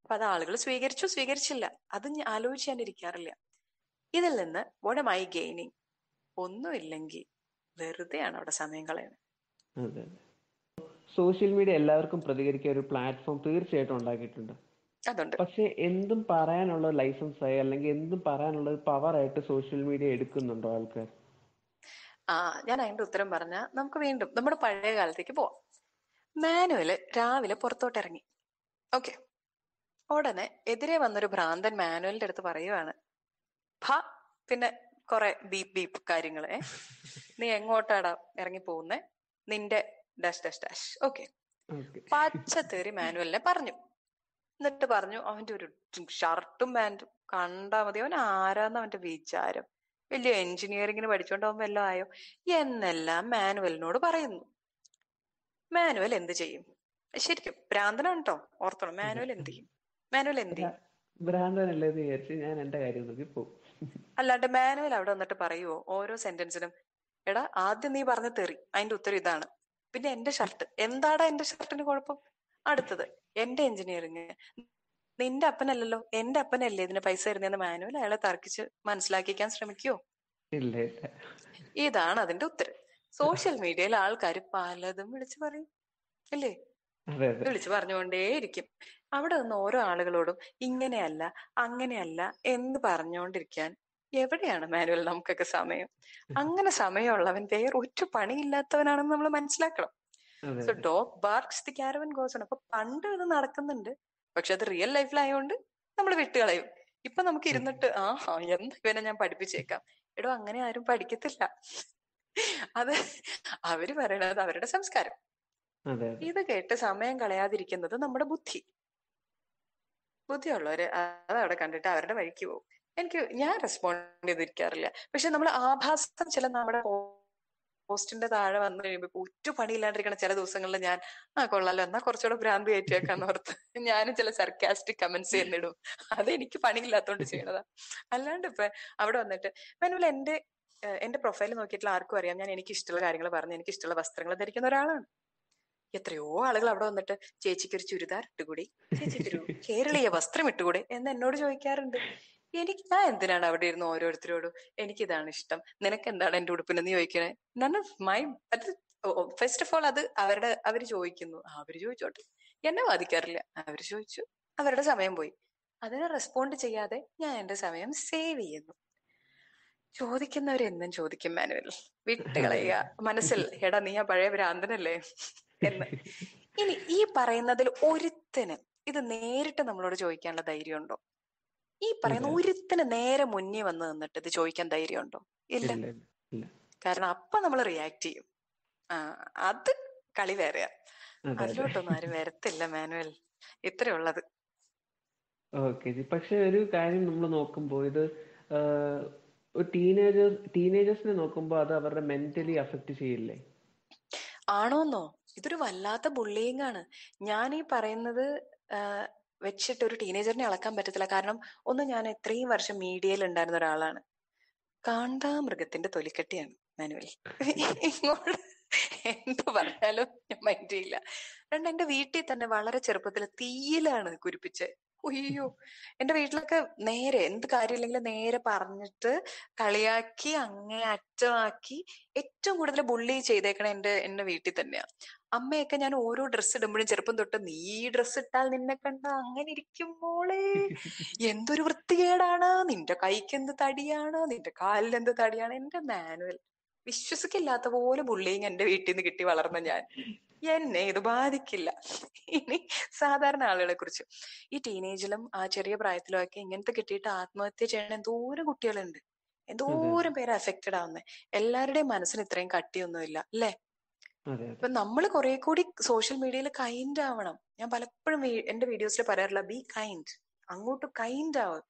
അപ്പൊ അത് ആളുകൾ സ്വീകരിച്ചു സ്വീകരിച്ചില്ല അത് ആലോചിച്ച് ഞാൻ ഇരിക്കാറില്ല ഇതിൽ നിന്ന് വോട്ട് എം ഐ ഗെയിനിങ് ഒന്നുമില്ലെങ്കിൽ വെറുതെയാണ് അവിടെ സമയം കളയുന്നത് അതെ സോഷ്യൽ മീഡിയ എല്ലാവർക്കും പ്രതികരിക്കാൻ ഒരു പ്ലാറ്റ്ഫോം തീർച്ചയായിട്ടും ഉണ്ടാക്കിയിട്ടുണ്ട് പക്ഷെ എന്തും പറയാനുള്ള ലൈസൻസ് ആയി അല്ലെങ്കിൽ എന്തും പറയാനുള്ള പവർ ആയിട്ട് സോഷ്യൽ മീഡിയ എടുക്കുന്നുണ്ടോ ആൾക്കാർ ആ ഞാൻ അതിന്റെ ഉത്തരം പറഞ്ഞ നമുക്ക് വീണ്ടും നമ്മുടെ പഴയ കാലത്തേക്ക് പോവാം മാനുവല് രാവിലെ പുറത്തോട്ട് ഇറങ്ങി ഓക്കെ ഉടനെ എതിരെ വന്നൊരു ഭ്രാന്തൻ മാനുവലിന്റെ അടുത്ത് പറയുവാണ് ഭ പിന്നെ കൊറേ ബീപ് ബീപ് കാര്യങ്ങളെ നീ എങ്ങോട്ടാടാ ഇറങ്ങി പോകുന്നേ നിന്റെ ഡാഷ് ഡാഷ് ഡാഷ് ഓക്കെ പച്ച തേറി മാനുവലിനെ പറഞ്ഞു എന്നിട്ട് പറഞ്ഞു അവന്റെ ഒരു ഷർട്ടും പാൻറ്റും കണ്ടാ മതി അവൻ ആരാന്ന് അവന്റെ വിചാരം വലിയ എഞ്ചിനീയറിങ്ങിന് പഠിച്ചോണ്ട് അവൻ ആയോ എന്നെല്ലാം മാനുവലിനോട് പറയുന്നു മാനുവൽ എന്ത് ചെയ്യും ശരിക്കും ഭ്രാന്തനാണ് കേട്ടോ ഓർത്തണം മാനുവൽ എന്ത് ചെയ്യും മാനുവൽ എന്ത് ചെയ്യും ഭ്രാന്തനല്ലേ വിചാരിച്ച് ഞാൻ എന്റെ കാര്യം നോക്കി പോകും അല്ലാണ്ട് മാനുവൽ അവിടെ വന്നിട്ട് പറയുവോ ഓരോ സെന്റൻസിനും എടാ ആദ്യം നീ പറഞ്ഞ തെറി അതിന്റെ ഉത്തരം ഇതാണ് പിന്നെ എന്റെ ഷർട്ട് എന്താടാ എന്റെ ഷർട്ടിന് കുഴപ്പം അടുത്തത് എന്റെ എഞ്ചിനീയറിങ് നിന്റെ അപ്പനല്ലല്ലോ എന്റെ അപ്പനല്ലേ ഇതിന് പൈസ തരുന്നതെന്ന് മാനുവൽ അയാളെ തർക്കിച്ച് മനസ്സിലാക്കിക്കാൻ ശ്രമിക്കുവോ ഇതാണ് അതിന്റെ ഉത്തരം സോഷ്യൽ മീഡിയയിൽ ആൾക്കാർ പലതും വിളിച്ചു പറയും അല്ലേ വിളിച്ചു പറഞ്ഞുകൊണ്ടേയിരിക്കും അവിടെ നിന്ന് ഓരോ ആളുകളോടും ഇങ്ങനെയല്ല അങ്ങനെയല്ല എന്ന് പറഞ്ഞുകൊണ്ടിരിക്കാൻ എവിടെയാണ് മാനുവൽ നമുക്കൊക്കെ സമയം അങ്ങനെ സമയമുള്ളവൻ വേറെ ഒറ്റ പണിയില്ലാത്തവനാണെന്ന് നമ്മൾ മനസ്സിലാക്കണം so dog barks the caravan goes അപ്പൊ പണ്ട് ഇത് നടക്കുന്നുണ്ട് പക്ഷെ അത് റിയൽ ലൈഫിലായതുകൊണ്ട് നമ്മൾ വിട്ടുകളയും ഇപ്പൊ നമുക്ക് ഇരുന്നിട്ട് ആ എന്താ ഇവനെ ഞാൻ പഠിപ്പിച്ചേക്കാം എടോ അങ്ങനെ ആരും പഠിക്കത്തില്ല അത് അവര് പറയണത് അവരുടെ സംസ്കാരം ഇത് കേട്ട് സമയം കളയാതിരിക്കുന്നത് നമ്മുടെ ബുദ്ധി ബുദ്ധിയുള്ളവര് അവിടെ കണ്ടിട്ട് അവരുടെ വഴിക്ക് പോകും എനിക്ക് ഞാൻ റെസ്പോണ്ട് ചെയ്തിരിക്കാറില്ല പക്ഷെ നമ്മൾ ആഭാസം ചില നമ്മുടെ പോസ്റ്റിന്റെ താഴെ വന്നു കഴിയുമ്പോൾ ഒറ്റ പണിയില്ലാണ്ടിരിക്കണ ചില ദിവസങ്ങളിൽ ഞാൻ ആ കൊള്ളാലോ എന്നാ കുറച്ചുകൂടെ ഭ്രാന്തി കയറ്റിയേക്കാന്ന് ഓർത്ത് ഞാനും ചില സർക്കാസ്റ്റിക് കമന്റ്സ് ചെയ്യുന്നിടും അത് എനിക്ക് പണിയില്ലാത്തോണ്ട് ചെയ്യണതാ അല്ലാണ്ട് ഇപ്പൊ അവിടെ വന്നിട്ട് വേണമെങ്കിൽ എന്റെ എന്റെ പ്രൊഫൈൽ നോക്കിയിട്ടുള്ള ആർക്കും അറിയാം ഞാൻ എനിക്ക് ഇഷ്ടമുള്ള കാര്യങ്ങൾ പറഞ്ഞ് എനിക്ക് ഇഷ്ടമുള്ള വസ്ത്രങ്ങൾ ധരിക്കുന്ന ഒരാളാണ് എത്രയോ ആളുകൾ അവിടെ വന്നിട്ട് ചേച്ചിക്ക് ഒരു ചുരിദാർ ഇട്ടുകൂടി ചേച്ചിക്ക് ഒരു കേരളീയ വസ്ത്രം ഇട്ടുകൂടി എന്ന് എന്നോട് ചോദിക്കാറുണ്ട് എനിക്ക് ഞാൻ എന്തിനാണ് അവിടെ ഇരുന്ന് ഓരോരുത്തരോടും എനിക്ക് ഇതാണ് ഇഷ്ടം നിനക്ക് എന്താണ് എന്റെ ഉടുപ്പിനെന്ന് ചോദിക്കണേ നന്ന മൈ അത് ഫസ്റ്റ് ഓഫ് ഓൾ അത് അവരുടെ അവർ ചോദിക്കുന്നു അവര് ചോദിച്ചോട്ടെ എന്നെ ബാധിക്കാറില്ല അവർ ചോദിച്ചു അവരുടെ സമയം പോയി അതിന് റെസ്പോണ്ട് ചെയ്യാതെ ഞാൻ എന്റെ സമയം സേവ് ചെയ്യുന്നു ചോദിക്കുന്നവരെന്നും ചോദിക്കും മാനുവൽ വിട്ടുകളയുക മനസ്സിൽ എടാ നീ ആ പഴയ ഭ്രാന്തനല്ലേ എന്ന് ഇനി ഈ പറയുന്നതിൽ ഒരുത്തിന് ഇത് നേരിട്ട് നമ്മളോട് ചോദിക്കാനുള്ള ധൈര്യമുണ്ടോ ഈ പറയുന്ന ഒരുത്തിന് നേരെ മുന്നേ വന്ന് നിന്നിട്ട് ഇത് ചോദിക്കാൻ ധൈര്യമുണ്ടോ ഇല്ല കാരണം അപ്പൊ നമ്മൾ റിയാക്ട് ചെയ്യും ആ അത് കളി വേറെയാ അതിലോട്ടൊന്നും ആരും വരത്തില്ല മാനുവൽ ഇത്രേ ഉള്ളത് ഓക്കെ പക്ഷെ ഒരു കാര്യം നമ്മൾ നോക്കുമ്പോൾ ഇത് ടീനേജേഴ്സ് ടീനേജേഴ്സിനെ നോക്കുമ്പോൾ അത് അവരുടെ മെന്റലി അഫക്ട് ചെയ്യില്ലേ ആണോന്നോ ഇതൊരു വല്ലാത്ത ബുള്ളിയിങ് ആണ് ഞാൻ ഈ പറയുന്നത് വെച്ചിട്ട് ഒരു ടീനേജറിനെ അളക്കാൻ പറ്റത്തില്ല കാരണം ഒന്ന് ഞാൻ ഇത്രയും വർഷം മീഡിയയിൽ ഉണ്ടായിരുന്ന ഒരാളാണ് കാണ്ടാ മൃഗത്തിന്റെ തൊലിക്കട്ടിയാണ് മാനുവൽ ഇങ്ങോട്ട് എന്ത് പറഞ്ഞാലും ഞാൻ മൈൻഡ് ചെയ്യില്ല രണ്ട് എന്റെ വീട്ടിൽ തന്നെ വളരെ ചെറുപ്പത്തിൽ തീയിലാണ് കുരിപ്പിച്ച് അയ്യോ എന്റെ വീട്ടിലൊക്കെ നേരെ എന്ത് കാര്യമില്ലെങ്കിലും നേരെ പറഞ്ഞിട്ട് കളിയാക്കി അങ്ങനെ അറ്റമാക്കി ഏറ്റവും കൂടുതൽ ബുള്ളി ചെയ്തേക്കണ എന്റെ എന്റെ വീട്ടിൽ തന്നെയാ അമ്മയൊക്കെ ഞാൻ ഓരോ ഡ്രസ്സ് ഇടുമ്പോഴും ചെറുപ്പം തൊട്ട് നീ ഡ്രസ്സ് ഇട്ടാൽ നിന്നെ കണ്ട അങ്ങനെ ഇരിക്കുമ്പോളെ എന്തൊരു വൃത്തികേടാണ് നിന്റെ കൈക്ക് എന്ത് തടിയാണ് നിന്റെ കാലിൽ എന്ത് തടിയാണ് എന്റെ മാനുവൽ വിശ്വസിക്കില്ലാത്ത പോലെ ബുള്ളിങ് എന്റെ വീട്ടിൽ നിന്ന് കിട്ടി വളർന്ന ഞാൻ എന്നെ ഇത് ബാധിക്കില്ല ഇനി സാധാരണ ആളുകളെ കുറിച്ച് ഈ ടീനേജിലും ആ ചെറിയ പ്രായത്തിലും ഒക്കെ ഇങ്ങനത്തെ കിട്ടിയിട്ട് ആത്മഹത്യ ചെയ്യണ എന്തോരം കുട്ടികളുണ്ട് എന്തോരം പേര് അഫക്റ്റഡ് ആവുന്നത് എല്ലാവരുടെയും മനസ്സിന് ഇത്രയും കട്ടിയൊന്നുമില്ല അല്ലേ ഇപ്പൊ നമ്മൾ കുറെ കൂടി സോഷ്യൽ മീഡിയയിൽ കൈൻഡ് ആവണം ഞാൻ പലപ്പോഴും എന്റെ വീഡിയോസിൽ പറയാറില്ല ബി കൈൻഡ് അങ്ങോട്ട് കൈൻഡ് ആവും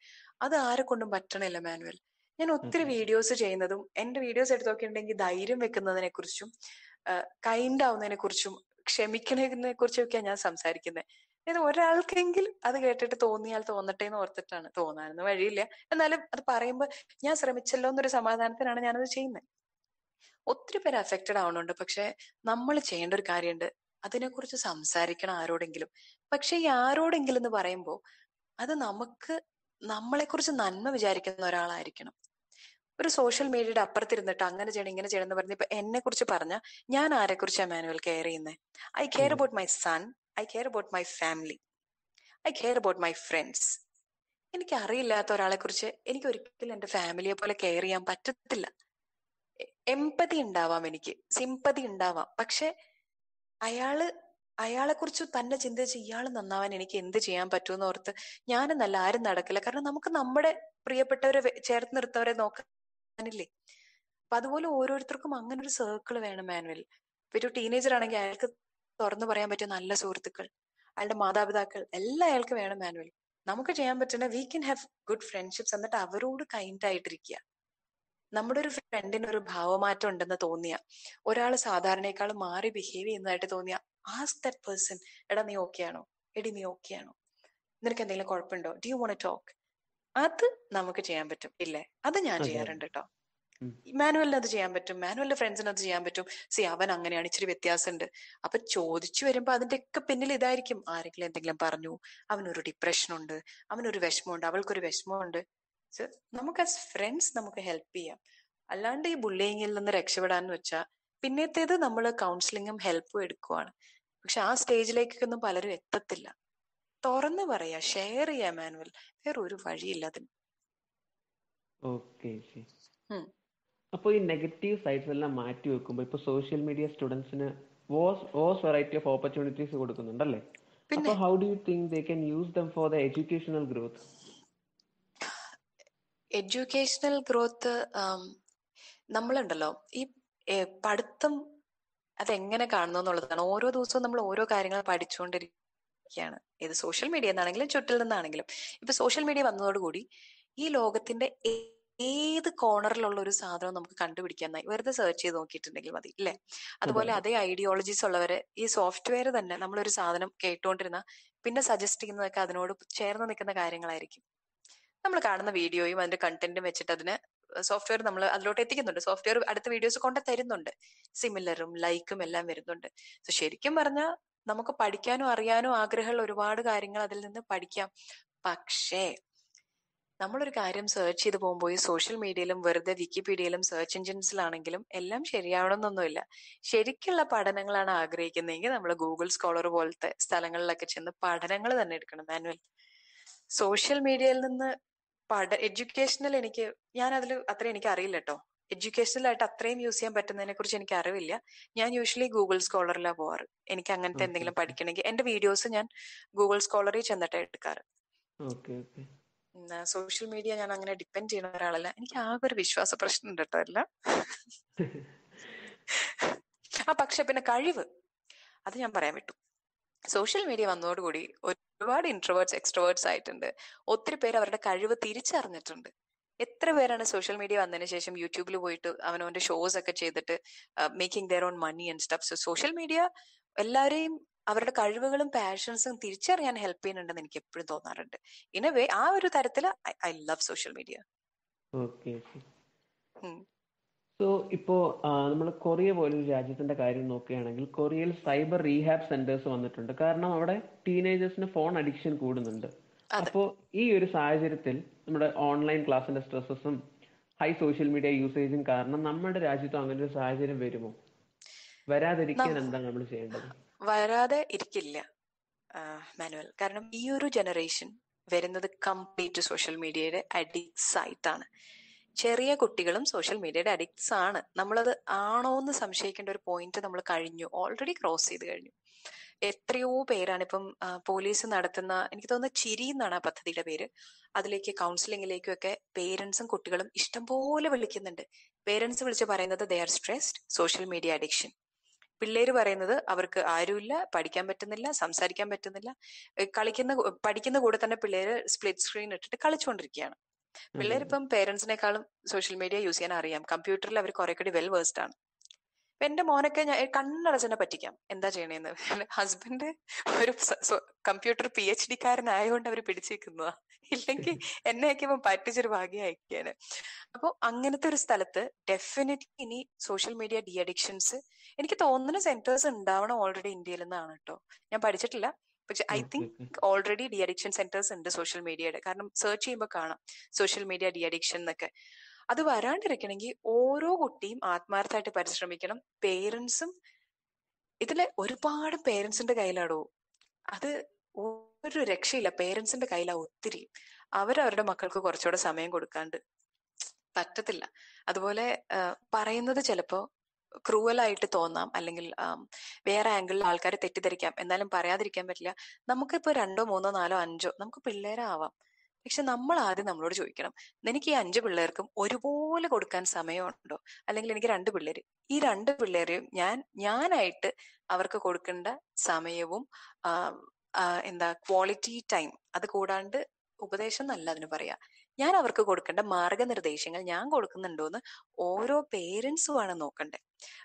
അത് ആരെ കൊണ്ടും പറ്റണില്ല മാനുവൽ ഞാൻ ഒത്തിരി വീഡിയോസ് ചെയ്യുന്നതും എന്റെ വീഡിയോസ് എടുത്തു നോക്കിയിട്ടുണ്ടെങ്കിൽ ധൈര്യം വെക്കുന്നതിനെ കുറിച്ചും കൈൻഡ് ആവുന്നതിനെ കുറിച്ചും കുറിച്ചും കുറിച്ചൊക്കെയാണ് ഞാൻ സംസാരിക്കുന്നത് ഇത് ഒരാൾക്കെങ്കിലും അത് കേട്ടിട്ട് തോന്നിയാൽ തോന്നട്ടെ എന്ന് ഓർത്തിട്ടാണ് തോന്നാനൊന്നും വഴിയില്ല എന്നാലും അത് പറയുമ്പോൾ ഞാൻ ശ്രമിച്ചല്ലോ എന്നൊരു സമാധാനത്തിനാണ് ഞാനത് ചെയ്യുന്നത് ഒത്തിരി പേര് അഫക്റ്റഡ് ആവണുണ്ട് പക്ഷെ നമ്മൾ ചെയ്യേണ്ട ഒരു കാര്യമുണ്ട് അതിനെക്കുറിച്ച് സംസാരിക്കണം ആരോടെങ്കിലും പക്ഷെ ഈ ആരോടെങ്കിലും എന്ന് പറയുമ്പോൾ അത് നമുക്ക് നമ്മളെക്കുറിച്ച് നന്മ വിചാരിക്കുന്ന ഒരാളായിരിക്കണം ഒരു സോഷ്യൽ മീഡിയയുടെ അപ്പുറത്തിരുന്നിട്ട് അങ്ങനെ ചെയ്യണം ഇങ്ങനെ ചെയ്യണം എന്ന് പറഞ്ഞ് ഇപ്പൊ എന്നെ കുറിച്ച് പറഞ്ഞ ഞാൻ ആരെ കുറിച്ചാണ് മാനുവൽ കെയർ ചെയ്യുന്നത് I care about my son I care about my family I care about my friends എനിക്ക് അറിയില്ലാത്ത ഒരാളെ കുറിച്ച് എനിക്ക് ഒരിക്കലും എന്റെ ഫാമിലിയെ പോലെ കെയർ ചെയ്യാൻ പറ്റത്തില്ല എമ്പതി ഉണ്ടാവാം എനിക്ക് സിമ്പതി ഉണ്ടാവാം പക്ഷെ അയാള് അയാളെ കുറിച്ച് തന്നെ ചിന്തിച്ച് ഇയാൾ നന്നാവാൻ എനിക്ക് എന്ത് ചെയ്യാൻ പറ്റുമെന്ന് ഓർത്ത് ഞാനെന്നല്ല ആരും നടക്കില്ല കാരണം നമുക്ക് നമ്മുടെ പ്രിയപ്പെട്ടവരെ ചേർത്ത് നിർത്തവരെ നോക്കാൻ ഞാനില്ലേ അപ്പൊ അതുപോലെ ഓരോരുത്തർക്കും അങ്ങനെ ഒരു സർക്കിൾ വേണം മാനുവൽ ഇപ്പൊ ഒരു ടീനേജർ ആണെങ്കിൽ അയാൾക്ക് തുറന്നു പറയാൻ പറ്റിയ നല്ല സുഹൃത്തുക്കൾ അയാളുടെ മാതാപിതാക്കൾ എല്ലാം അയാൾക്ക് വേണം മാനുവൽ നമുക്ക് ചെയ്യാൻ പറ്റുന്ന we can have good friendships എന്നിട്ട് അവരോട് കൈൻഡ് ആയിട്ടിരിക്കുക നമ്മുടെ ഒരു ഫ്രണ്ടിന് ഒരു ഭാവമാറ്റം ഉണ്ടെന്ന് തോന്നിയ ഒരാൾ സാധാരണയേക്കാൾ മാറി ബിഹേവ് ചെയ്യുന്നതായിട്ട് തോന്നിയ ആസ്ക് ദാറ്റ് പേഴ്സൺ എടാ നീ ഓക്കെ ആണോ എടി നീ ഓക്കെ ആണോ നിനക്ക് എന്തെങ്കിലും കുഴപ്പമുണ്ടോ ഡു യു വോണ്ട് ടോക്ക് അത് നമുക്ക് ചെയ്യാൻ പറ്റും ഇല്ലേ അത് ഞാൻ ചെയ്യാറുണ്ട് കേട്ടോ മാനുവലിന് അത് ചെയ്യാൻ പറ്റും മാനുവലിന്റെ ഫ്രണ്ട്സിന് അത് ചെയ്യാൻ പറ്റും സി അവൻ അങ്ങനെയാണ് ഇച്ചിരി വ്യത്യാസമുണ്ട് അപ്പൊ ചോദിച്ചു വരുമ്പോ അതിന്റെ ഒക്കെ പിന്നിൽ ഇതായിരിക്കും ആരെങ്കിലും എന്തെങ്കിലും പറഞ്ഞു അവനൊരു ഡിപ്രഷനുണ്ട് അവനൊരു വിഷമമുണ്ട് അവൾക്കൊരു വിഷമമുണ്ട് നമുക്ക് ആസ് ഫ്രണ്ട്സ് നമുക്ക് ഹെൽപ്പ് ചെയ്യാം അല്ലാണ്ട് ഈ ബുള്ളിങ്ങിൽ നിന്ന് രക്ഷപ്പെടാന്ന് വെച്ചാൽ പിന്നത്തേത് നമ്മൾ കൗൺസിലിങ്ങും ഹെൽപ്പും എടുക്കുവാണ് പക്ഷെ ആ സ്റ്റേജിലേക്കൊന്നും പലരും എത്തത്തില്ല തുറന്നു പറയാ ഷെയർ ചെയ്യാ മാനുവൽ വേറെ ഒരു വഴിയില്ല അതിന് ഓക്കെ അപ്പോൾ ഈ നെഗറ്റീവ് സൈഡ്സ് എല്ലാം മാറ്റി വെക്കുമ്പോൾ ഇപ്പൊ സോഷ്യൽ മീഡിയ സ്റ്റുഡൻസിന് വേഴ്സ് വെറൈറ്റി ഓഫ് ഓപ്പർച്യൂണിറ്റീസ് കൊടുക്കുന്നുണ്ടല്ലേ അപ്പോൾ how do you think they can use them for the educational growth educational growth നമ്മളുണ്ടല്ലോ ഈ പഠിത്തം അതെങ്ങനെ കാണുന്നു എന്നുള്ളതാണ് ഓരോ ദിവസവും നമ്മൾ ഓരോ കാര്യങ്ങൾ പഠിച്ചുകൊണ്ടിരിക്കും ഒക്കെയാണ് ഏത് സോഷ്യൽ മീഡിയ എന്നാണെങ്കിലും ചുറ്റിൽ നിന്നാണെങ്കിലും ഇപ്പൊ സോഷ്യൽ മീഡിയ വന്നതോടുകൂടി ഈ ലോകത്തിന്റെ ഏത് കോർണറിലുള്ള ഒരു സാധനം നമുക്ക് കണ്ടുപിടിക്കാൻ വെറുതെ സെർച്ച് ചെയ്ത് നോക്കിയിട്ടുണ്ടെങ്കിൽ മതി അല്ലെ അതുപോലെ അതേ ഐഡിയോളജീസ് ഉള്ളവരെ ഈ സോഫ്റ്റ്വെയർ തന്നെ നമ്മളൊരു സാധനം കേട്ടുകൊണ്ടിരുന്ന പിന്നെ സജസ്റ്റ് ചെയ്യുന്നതൊക്കെ അതിനോട് ചേർന്ന് നിൽക്കുന്ന കാര്യങ്ങളായിരിക്കും നമ്മൾ കാണുന്ന വീഡിയോയും അതിന്റെ കണ്ടന്റും വെച്ചിട്ട് അതിന് സോഫ്റ്റ്വെയർ നമ്മൾ അതിലോട്ട് എത്തിക്കുന്നുണ്ട് സോഫ്റ്റ്വെയർ അടുത്ത വീഡിയോസ് കൊണ്ട് തരുന്നുണ്ട് സിമിലറും ലൈക്കും എല്ലാം വരുന്നുണ്ട് സോ ശരിക്കും പറഞ്ഞാൽ നമുക്ക് പഠിക്കാനും അറിയാനും ആഗ്രഹമുള്ള ഒരുപാട് കാര്യങ്ങൾ അതിൽ നിന്ന് പഠിക്കാം പക്ഷേ നമ്മളൊരു കാര്യം സെർച്ച് ചെയ്ത് പോകുമ്പോൾ ഈ സോഷ്യൽ മീഡിയയിലും വെറുതെ വിക്കിപീഡിയയിലും സെർച്ച് എഞ്ചിൻസിലാണെങ്കിലും എല്ലാം ശരിയാവണമെന്നൊന്നുമില്ല ശരിക്കുള്ള പഠനങ്ങളാണ് ആഗ്രഹിക്കുന്നതെങ്കിൽ നമ്മൾ ഗൂഗിൾ സ്കോളർ പോലത്തെ സ്ഥലങ്ങളിലൊക്കെ ചെന്ന് പഠനങ്ങൾ തന്നെ എടുക്കണം മാനുവൽ സോഷ്യൽ മീഡിയയിൽ നിന്ന് പഠ എഡ്യൂക്കേഷനിൽ എനിക്ക് ഞാൻ അതിൽ അത്ര എനിക്ക് അറിയില്ല കേട്ടോ ആയിട്ട് അത്രയും യൂസ് ചെയ്യാൻ പറ്റുന്നതിനെ കുറിച്ച് എനിക്ക് അറിവില്ല ഞാൻ യൂഷ്വലി ഗൂഗിൾ സ്കോളറിലാണ് പോവാറ് എനിക്ക് അങ്ങനത്തെ എന്തെങ്കിലും പഠിക്കണമെങ്കിൽ എന്റെ വീഡിയോസ് ഞാൻ ഗൂഗിൾ സ്കോളറിൽ ചെന്നിട്ട് എടുക്കാറ് സോഷ്യൽ മീഡിയ ഞാൻ അങ്ങനെ ഡിപ്പെൻഡ് ചെയ്യുന്ന ഒരാളല്ല എനിക്ക് ആകെ ഒരു വിശ്വാസ പ്രശ്നം ഉണ്ട് കേട്ടോ അല്ല ആ പക്ഷെ പിന്നെ കഴിവ് അത് ഞാൻ പറയാൻ വിട്ടു സോഷ്യൽ മീഡിയ വന്നതോടുകൂടി ഒരുപാട് ഇൻട്രോവേർട്സ് എക്സ്ട്രോവേർട്സ് ആയിട്ടുണ്ട് ഒത്തിരി പേര് അവരുടെ കഴിവ് തിരിച്ചറിഞ്ഞിട്ടുണ്ട് എത്ര പേരാണ് സോഷ്യൽ മീഡിയ വന്നതിന് ശേഷം യൂട്യൂബിൽ പോയിട്ട് അവനവന്റെ ഷോസ് ഒക്കെ ചെയ്തിട്ട് making their own money and stuff so social media എല്ലാവരെയും അവരുടെ കഴിവുകളും പാഷൻസും തിരിച്ചറിയാൻ ഹെൽപ്പ് ചെയ്യുന്നുണ്ടെന്ന് എനിക്ക് എപ്പോഴും തോന്നാറുണ്ട് ഇൻ എ വേ ആ ഒരു തരത്തിൽ I love social media so ഇപ്പോ നമ്മൾ കൊറിയ പോലെ രാജ്യത്തിന്റെ കാര്യം നോക്കുകയാണെങ്കിൽ കൊറിയയിൽ സൈബർ റീഹാബ് സെന്റേഴ്സ് വന്നിട്ടുണ്ട് കാരണം അവിടെ ടീനേജേഴ്സിന് ഫോൺ അഡിക്ഷൻ കൂടുന്നുണ്ട് അപ്പോ ഈ ഒരു സാഹചര്യത്തിൽ നമ്മുടെ ഓൺലൈൻ ക്ലാസ്സിന്റെ സ്ട്രെസ്സസും ഹൈ സോഷ്യൽ മീഡിയ യൂസേജും കാരണം നമ്മുടെ രാജ്യത്തും അങ്ങനെ ഒരു സാഹചര്യം വരുമോ വരാതിരിക്കാൻ എന്താണ് നമ്മൾ ചെയ്യേണ്ടത് വരാതെ ഇരിക്കില്ല മാനുവൽ കാരണം ഈ ഒരു ജനറേഷൻ വരുന്നത് കംപ്ലീറ്റ് സോഷ്യൽ മീഡിയയുടെ അഡിക്ട്സ് ആയിട്ടാണ് ചെറിയ കുട്ടികളും സോഷ്യൽ മീഡിയയുടെ അഡിക്ട്സ് ആണ് നമ്മളത് ആണോ എന്ന് സംശയിക്കേണ്ട ഒരു പോയിന്റ് നമ്മൾ കഴിഞ്ഞു ഓൾറെഡി ക്രോസ് ചെയ്ത് കഴിഞ്ഞു എത്രയോ പേരാണ് ഇപ്പം പോലീസ് നടത്തുന്ന എനിക്ക് തോന്നുന്നത് ചിരി എന്നാണ് ആ പദ്ധതിയുടെ പേര് അതിലേക്ക് കൗൺസിലിങ്ങിലേക്കും ഒക്കെ പേരൻസും കുട്ടികളും ഇഷ്ടംപോലെ വിളിക്കുന്നുണ്ട് പേരൻസ് വിളിച്ച് പറയുന്നത് they are stressed social media addiction പിള്ളേർ പറയുന്നത് അവർക്ക് ആരുമില്ല പഠിക്കാൻ പറ്റുന്നില്ല സംസാരിക്കാൻ പറ്റുന്നില്ല കളിക്കുന്ന പഠിക്കുന്ന കൂടെ തന്നെ പിള്ളേര് സ്പ്ലിറ്റ് സ്ക്രീൻ ഇട്ടിട്ട് കളിച്ചുകൊണ്ടിരിക്കുകയാണ് പിള്ളേരിപ്പം പേരൻസിനെക്കാളും സോഷ്യൽ മീഡിയ യൂസ് ചെയ്യാൻ അറിയാം കമ്പ്യൂട്ടറിൽ അവർ കുറെ കൂടി വെൽ വേഴ്സ്ഡ് ആണ് എന്റെ മോനൊക്കെ ഞാൻ കണ്ണടച്ചെന്നെ പറ്റിക്കാം എന്താ ചെയ്യണേന്ന് ഹസ്ബൻഡ് ഒരു കമ്പ്യൂട്ടർ പി എച്ച് ഡി കാരനായതുകൊണ്ട് അവർ പിടിച്ചേക്കുന്നതാ ഇല്ലെങ്കിൽ എന്നെയൊക്കെ ഇപ്പം പറ്റിച്ചൊരു ഭാഗ്യമായിരിക്കാണ് അപ്പോൾ അങ്ങനത്തെ ഒരു സ്ഥലത്ത് ഡെഫിനറ്റ്ലി ഇനി സോഷ്യൽ മീഡിയ ഡി അഡിക്ഷൻസ് എനിക്ക് തോന്നുന്ന സെന്റേഴ്സ് ഉണ്ടാവണം ഓൾറെഡി ഇന്ത്യയിൽ നിന്നാണ് കേട്ടോ ഞാൻ പഠിച്ചിട്ടില്ല പക്ഷെ I think already the addiction centres ഉണ്ട് സോഷ്യൽ മീഡിയയുടെ കാരണം സെർച്ച് ചെയ്യുമ്പോൾ കാണാം സോഷ്യൽ മീഡിയ ഡി അഡിക്ഷൻ എന്നൊക്കെ അത് വരാണ്ടിരിക്കണമെങ്കിൽ ഓരോ കുട്ടിയും ആത്മാർത്ഥമായിട്ട് പരിശ്രമിക്കണം പേരൻസും ഇതിൽ ഒരുപാട് പേരൻസിന്റെ കയ്യിലാണോ അത് ഒരു രക്ഷയില്ല പേരൻസിന്റെ കയ്യിലാ ഒത്തിരി അവരവരുടെ മക്കൾക്ക് കുറച്ചുകൂടെ സമയം കൊടുക്കാണ്ട് പറ്റത്തില്ല അതുപോലെ പറയുന്നത് ചിലപ്പോ ക്രൂവലായിട്ട് തോന്നാം അല്ലെങ്കിൽ വേറെ ആംഗിളിൽ ആൾക്കാരെ തെറ്റിദ്ധരിക്കാം എന്നാലും പറയാതിരിക്കാൻ പറ്റില്ല നമുക്കിപ്പോ രണ്ടോ മൂന്നോ നാലോ അഞ്ചോ നമുക്ക് പിള്ളേരാവാം പക്ഷെ നമ്മൾ ആദ്യം നമ്മളോട് ചോദിക്കണം എനിക്ക് ഈ അഞ്ച് പിള്ളേർക്കും ഒരുപോലെ കൊടുക്കാൻ സമയമുണ്ടോ അല്ലെങ്കിൽ എനിക്ക് രണ്ട് പിള്ളേർ ഈ രണ്ട് പിള്ളേരെയും ഞാൻ ഞാനായിട്ട് അവർക്ക് കൊടുക്കേണ്ട സമയവും എന്താ ക്വാളിറ്റി ടൈം അത് കൂടാണ്ട് ഉപദേശം എന്നല്ല അതിന് പറയാ ഞാൻ അവർക്ക് കൊടുക്കേണ്ട മാർഗനിർദ്ദേശങ്ങൾ ഞാൻ കൊടുക്കുന്നുണ്ടോന്ന് ഓരോ പേരൻസുമാണ് നോക്കണ്ടേ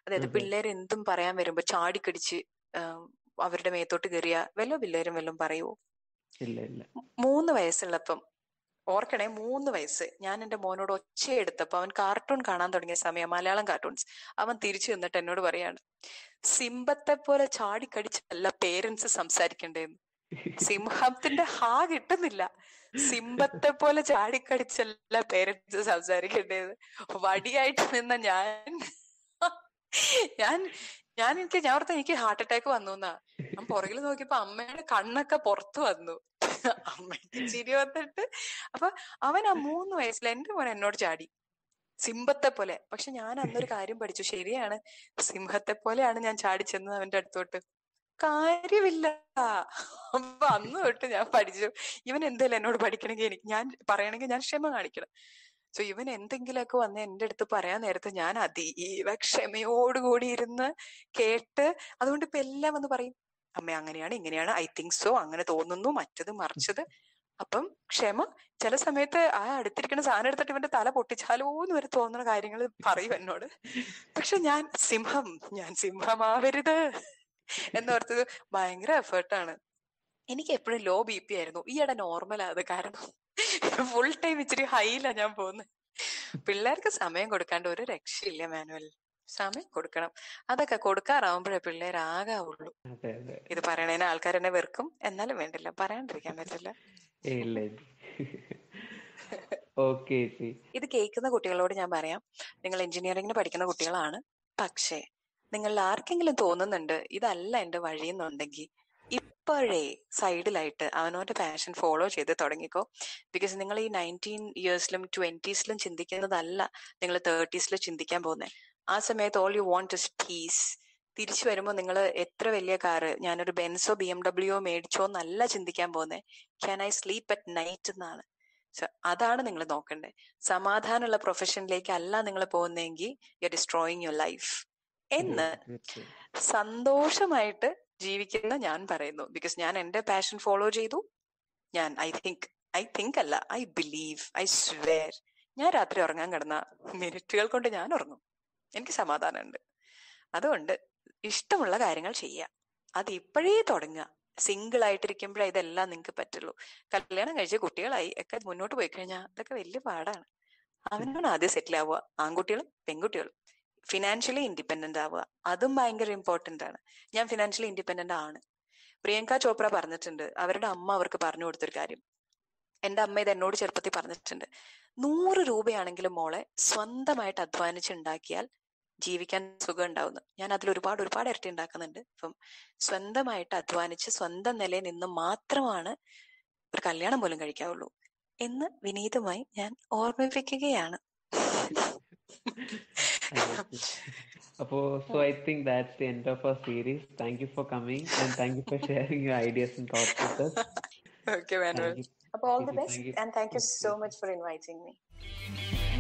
അതായത് പിള്ളേർ എന്തും പറയാൻ വരുമ്പോ ചാടിക്കടിച്ച് അവരുടെ മേത്തോട്ട് കയറിയ വല്ല പിള്ളേരും വല്ലതും പറയുമോ ഇല്ല ഇല്ല മൂന്ന് വയസ്സുള്ളപ്പം ഓർക്കണേ മൂന്ന് വയസ്സ് ഞാൻ എന്റെ മോനോട് ഒച്ചയെടുത്തപ്പോൾ അവൻ കാർട്ടൂൺ കാണാൻ തുടങ്ങിയ സമയം മലയാളം കാർട്ടൂൺസ് അവൻ തിരിച്ചു നിന്നിട്ട് എന്നോട് പറയാണ് സിംഹത്തെ പോലെ ചാടിക്കടിച്ചല്ല പേരൻസ് സംസാരിക്കണ്ടേന്ന് സിംഹത്തിന്റെ ഹാ കിട്ടുന്നില്ല സിംഹത്തെ പോലെ ചാടിക്കടിച്ചല്ല പേരൻസ് സംസാരിക്കണ്ടേന്ന് വടിയായിട്ട് നിന്ന ഞാൻ ഞാൻ ഞാൻ എനിക്ക് ഞാൻ ഓർത്ത എനിക്ക് ഹാർട്ട് അറ്റാക്ക് വന്നു എന്നാ ഞാൻ പുറകിൽ നോക്കിയപ്പോ അമ്മയുടെ കണ്ണൊക്കെ പുറത്തു വന്നു അമ്മയ്ക്ക് ചിരി വന്നിട്ട് അപ്പൊ അവൻ ആ മൂന്ന് വയസ്സിൽ എന്റെ പോലെ എന്നോട് ചാടി സിംഹത്തെ പോലെ പക്ഷെ ഞാൻ അന്നൊരു കാര്യം പഠിച്ചു ശരിയാണ് സിംഹത്തെ പോലെയാണ് ഞാൻ ചാടിച്ചെന്നത് അവന്റെ അടുത്തോട്ട് കാര്യമില്ല അപ്പൊ അന്ന് തൊട്ട് ഞാൻ പഠിച്ചു ഇവൻ എന്തായാലും എന്നോട് പഠിക്കണമെങ്കിൽ എനിക്ക് ഞാൻ പറയണമെങ്കിൽ ഞാൻ ക്ഷമ കാണിക്കണം സോ ഇവൻ എന്തെങ്കിലുമൊക്കെ വന്ന് എൻ്റെ അടുത്ത് പറയാൻ നേരത്ത് ഞാൻ അതീവ ക്ഷമയോടുകൂടി ഇരുന്ന് കേട്ട് അതുകൊണ്ട് ഇപ്പൊ എല്ലാം വന്ന് പറയും അമ്മ അങ്ങനെയാണ് ഇങ്ങനെയാണ് ഐ തിങ്ക് സോ അങ്ങനെ തോന്നുന്നു മറ്റത് മറിച്ചത് അപ്പം ക്ഷമ ചില സമയത്ത് ആ അടുത്തിരിക്കുന്ന സാധനം എടുത്തിട്ട് ഇവന്റെ തല പൊട്ടിച്ചാലോ എന്ന് വരെ തോന്നുന്ന കാര്യങ്ങൾ പറയും എന്നോട് പക്ഷെ ഞാൻ സിംഹം ഞാൻ സിംഹമാവരുത് എന്നോർത്തത് ഭയങ്കര എഫേർട്ടാണ് എനിക്ക് എപ്പോഴും ലോ ബി പി ആയിരുന്നു ഈയിടെ നോർമൽ അത് കാരണം ഫുൾ ടൈം ഇച്ചിരി ഹൈയിലാണ് ഞാൻ പോകുന്നത് പിള്ളേർക്ക് സമയം കൊടുക്കാണ്ട് ഒരു രക്ഷയില്ല മാനുവൽ സമയം കൊടുക്കണം അതൊക്കെ കൊടുക്കാറാവുമ്പോഴേ പിള്ളേരാകാവുള്ളൂ ഇത് ആൾക്കാർ എന്നെ വെറുക്കും എന്നാലും വേണ്ടില്ല പറയാണ്ടിരിക്കാൻ പറ്റില്ല ഇത് കേൾക്കുന്ന കുട്ടികളോട് ഞാൻ പറയാം നിങ്ങൾ എഞ്ചിനീയറിംഗിന് പഠിക്കുന്ന കുട്ടികളാണ് പക്ഷേ നിങ്ങൾ ആർക്കെങ്കിലും തോന്നുന്നുണ്ട് ഇതല്ല എന്റെ വഴിയെന്നുണ്ടെങ്കിൽ അപ്പോഴേ സൈഡിലായിട്ട് അവനോന്റെ പാഷൻ ഫോളോ ചെയ്ത് തുടങ്ങിക്കോ ബിക്കോസ് നിങ്ങൾ ഈ നയൻറ്റീൻ ഇയേഴ്സിലും ട്വന്റീസിലും ചിന്തിക്കുന്നതല്ല നിങ്ങൾ തേർട്ടീസിൽ ചിന്തിക്കാൻ പോകുന്നത് ആ സമയത്ത് all you want to peace തിരിച്ചു വരുമ്പോൾ നിങ്ങൾ എത്ര വലിയ കാറ് ഞാനൊരു ബെൻസോ ബി എം ഡബ്ല്യുവോ മേടിച്ചോ എന്നല്ല ചിന്തിക്കാൻ പോകുന്നത് can I sleep at night എന്നാണ് സോ അതാണ് നിങ്ങൾ നോക്കേണ്ടത് സമാധാനമുള്ള പ്രൊഫഷനിലേക്ക് അല്ല നിങ്ങൾ പോകുന്നതെങ്കിൽ you are destroying your life എന്ന് സന്തോഷമായിട്ട് ജീവിക്കുന്ന ഞാൻ പറയുന്നു ബിക്കോസ് ഞാൻ എന്റെ പാഷൻ ഫോളോ ചെയ്തു ഞാൻ ഐ തിങ്ക് ഐ തിങ്ക് അല്ല ഐ ബിലീവ് ഐ സ്വേർ ഞാൻ രാത്രി ഉറങ്ങാൻ കിടന്ന മിനിറ്റുകൾ കൊണ്ട് ഞാൻ ഉറങ്ങും എനിക്ക് സമാധാനമുണ്ട് അതുകൊണ്ട് ഇഷ്ടമുള്ള കാര്യങ്ങൾ ചെയ്യുക അത് ഇപ്പോഴേ തുടങ്ങുക സിംഗിൾ ആയിട്ടിരിക്കുമ്പോഴേ ഇതെല്ലാം നിങ്ങൾക്ക് പറ്റുള്ളൂ കല്യാണം കഴിച്ച കുട്ടികളായി ഒക്കെ മുന്നോട്ട് പോയി കഴിഞ്ഞാൽ അതൊക്കെ വലിയ പാടാണ് അവനാണ് ആദ്യം സെറ്റിൽ ആവുക ആൺകുട്ടികളും പെൺകുട്ടികളും ഫിനാൻഷ്യലി ഇൻഡിപെൻഡന്റ് ആവുക അതും ഭയങ്കര ഇമ്പോർട്ടന്റ് ആണ് ഞാൻ ഫിനാൻഷ്യലി ഇൻഡിപെൻഡന്റ് ആണ് പ്രിയങ്ക ചോപ്ര പറഞ്ഞിട്ടുണ്ട് അവരുടെ അമ്മ അവർക്ക് പറഞ്ഞു കൊടുത്തൊരു കാര്യം എന്റെ അമ്മ ഇത് എന്നോട് ചെറുപ്പത്തിൽ പറഞ്ഞിട്ടുണ്ട് നൂറ് രൂപയാണെങ്കിലും മോളെ സ്വന്തമായിട്ട് അധ്വാനിച്ചുണ്ടാക്കിയാൽ ജീവിക്കാൻ സുഖം ഉണ്ടാവുന്നു ഞാൻ അതിൽ ഒരുപാട് ഒരുപാട് ഇരട്ടി ഉണ്ടാക്കുന്നുണ്ട് അപ്പം സ്വന്തമായിട്ട് അധ്വാനിച്ച് സ്വന്തം നിലയിൽ നിന്ന് മാത്രമാണ് ഒരു കല്യാണം പോലും കഴിക്കാവുള്ളൂ എന്ന് വിനീതമായി ഞാൻ ഓർമ്മിപ്പിക്കുകയാണ് so I think that's the end of our series. Thank you for coming and thank you for sharing your ideas and thoughts with us. okay, Manuel. Apo, all the best and thank you so much for inviting me.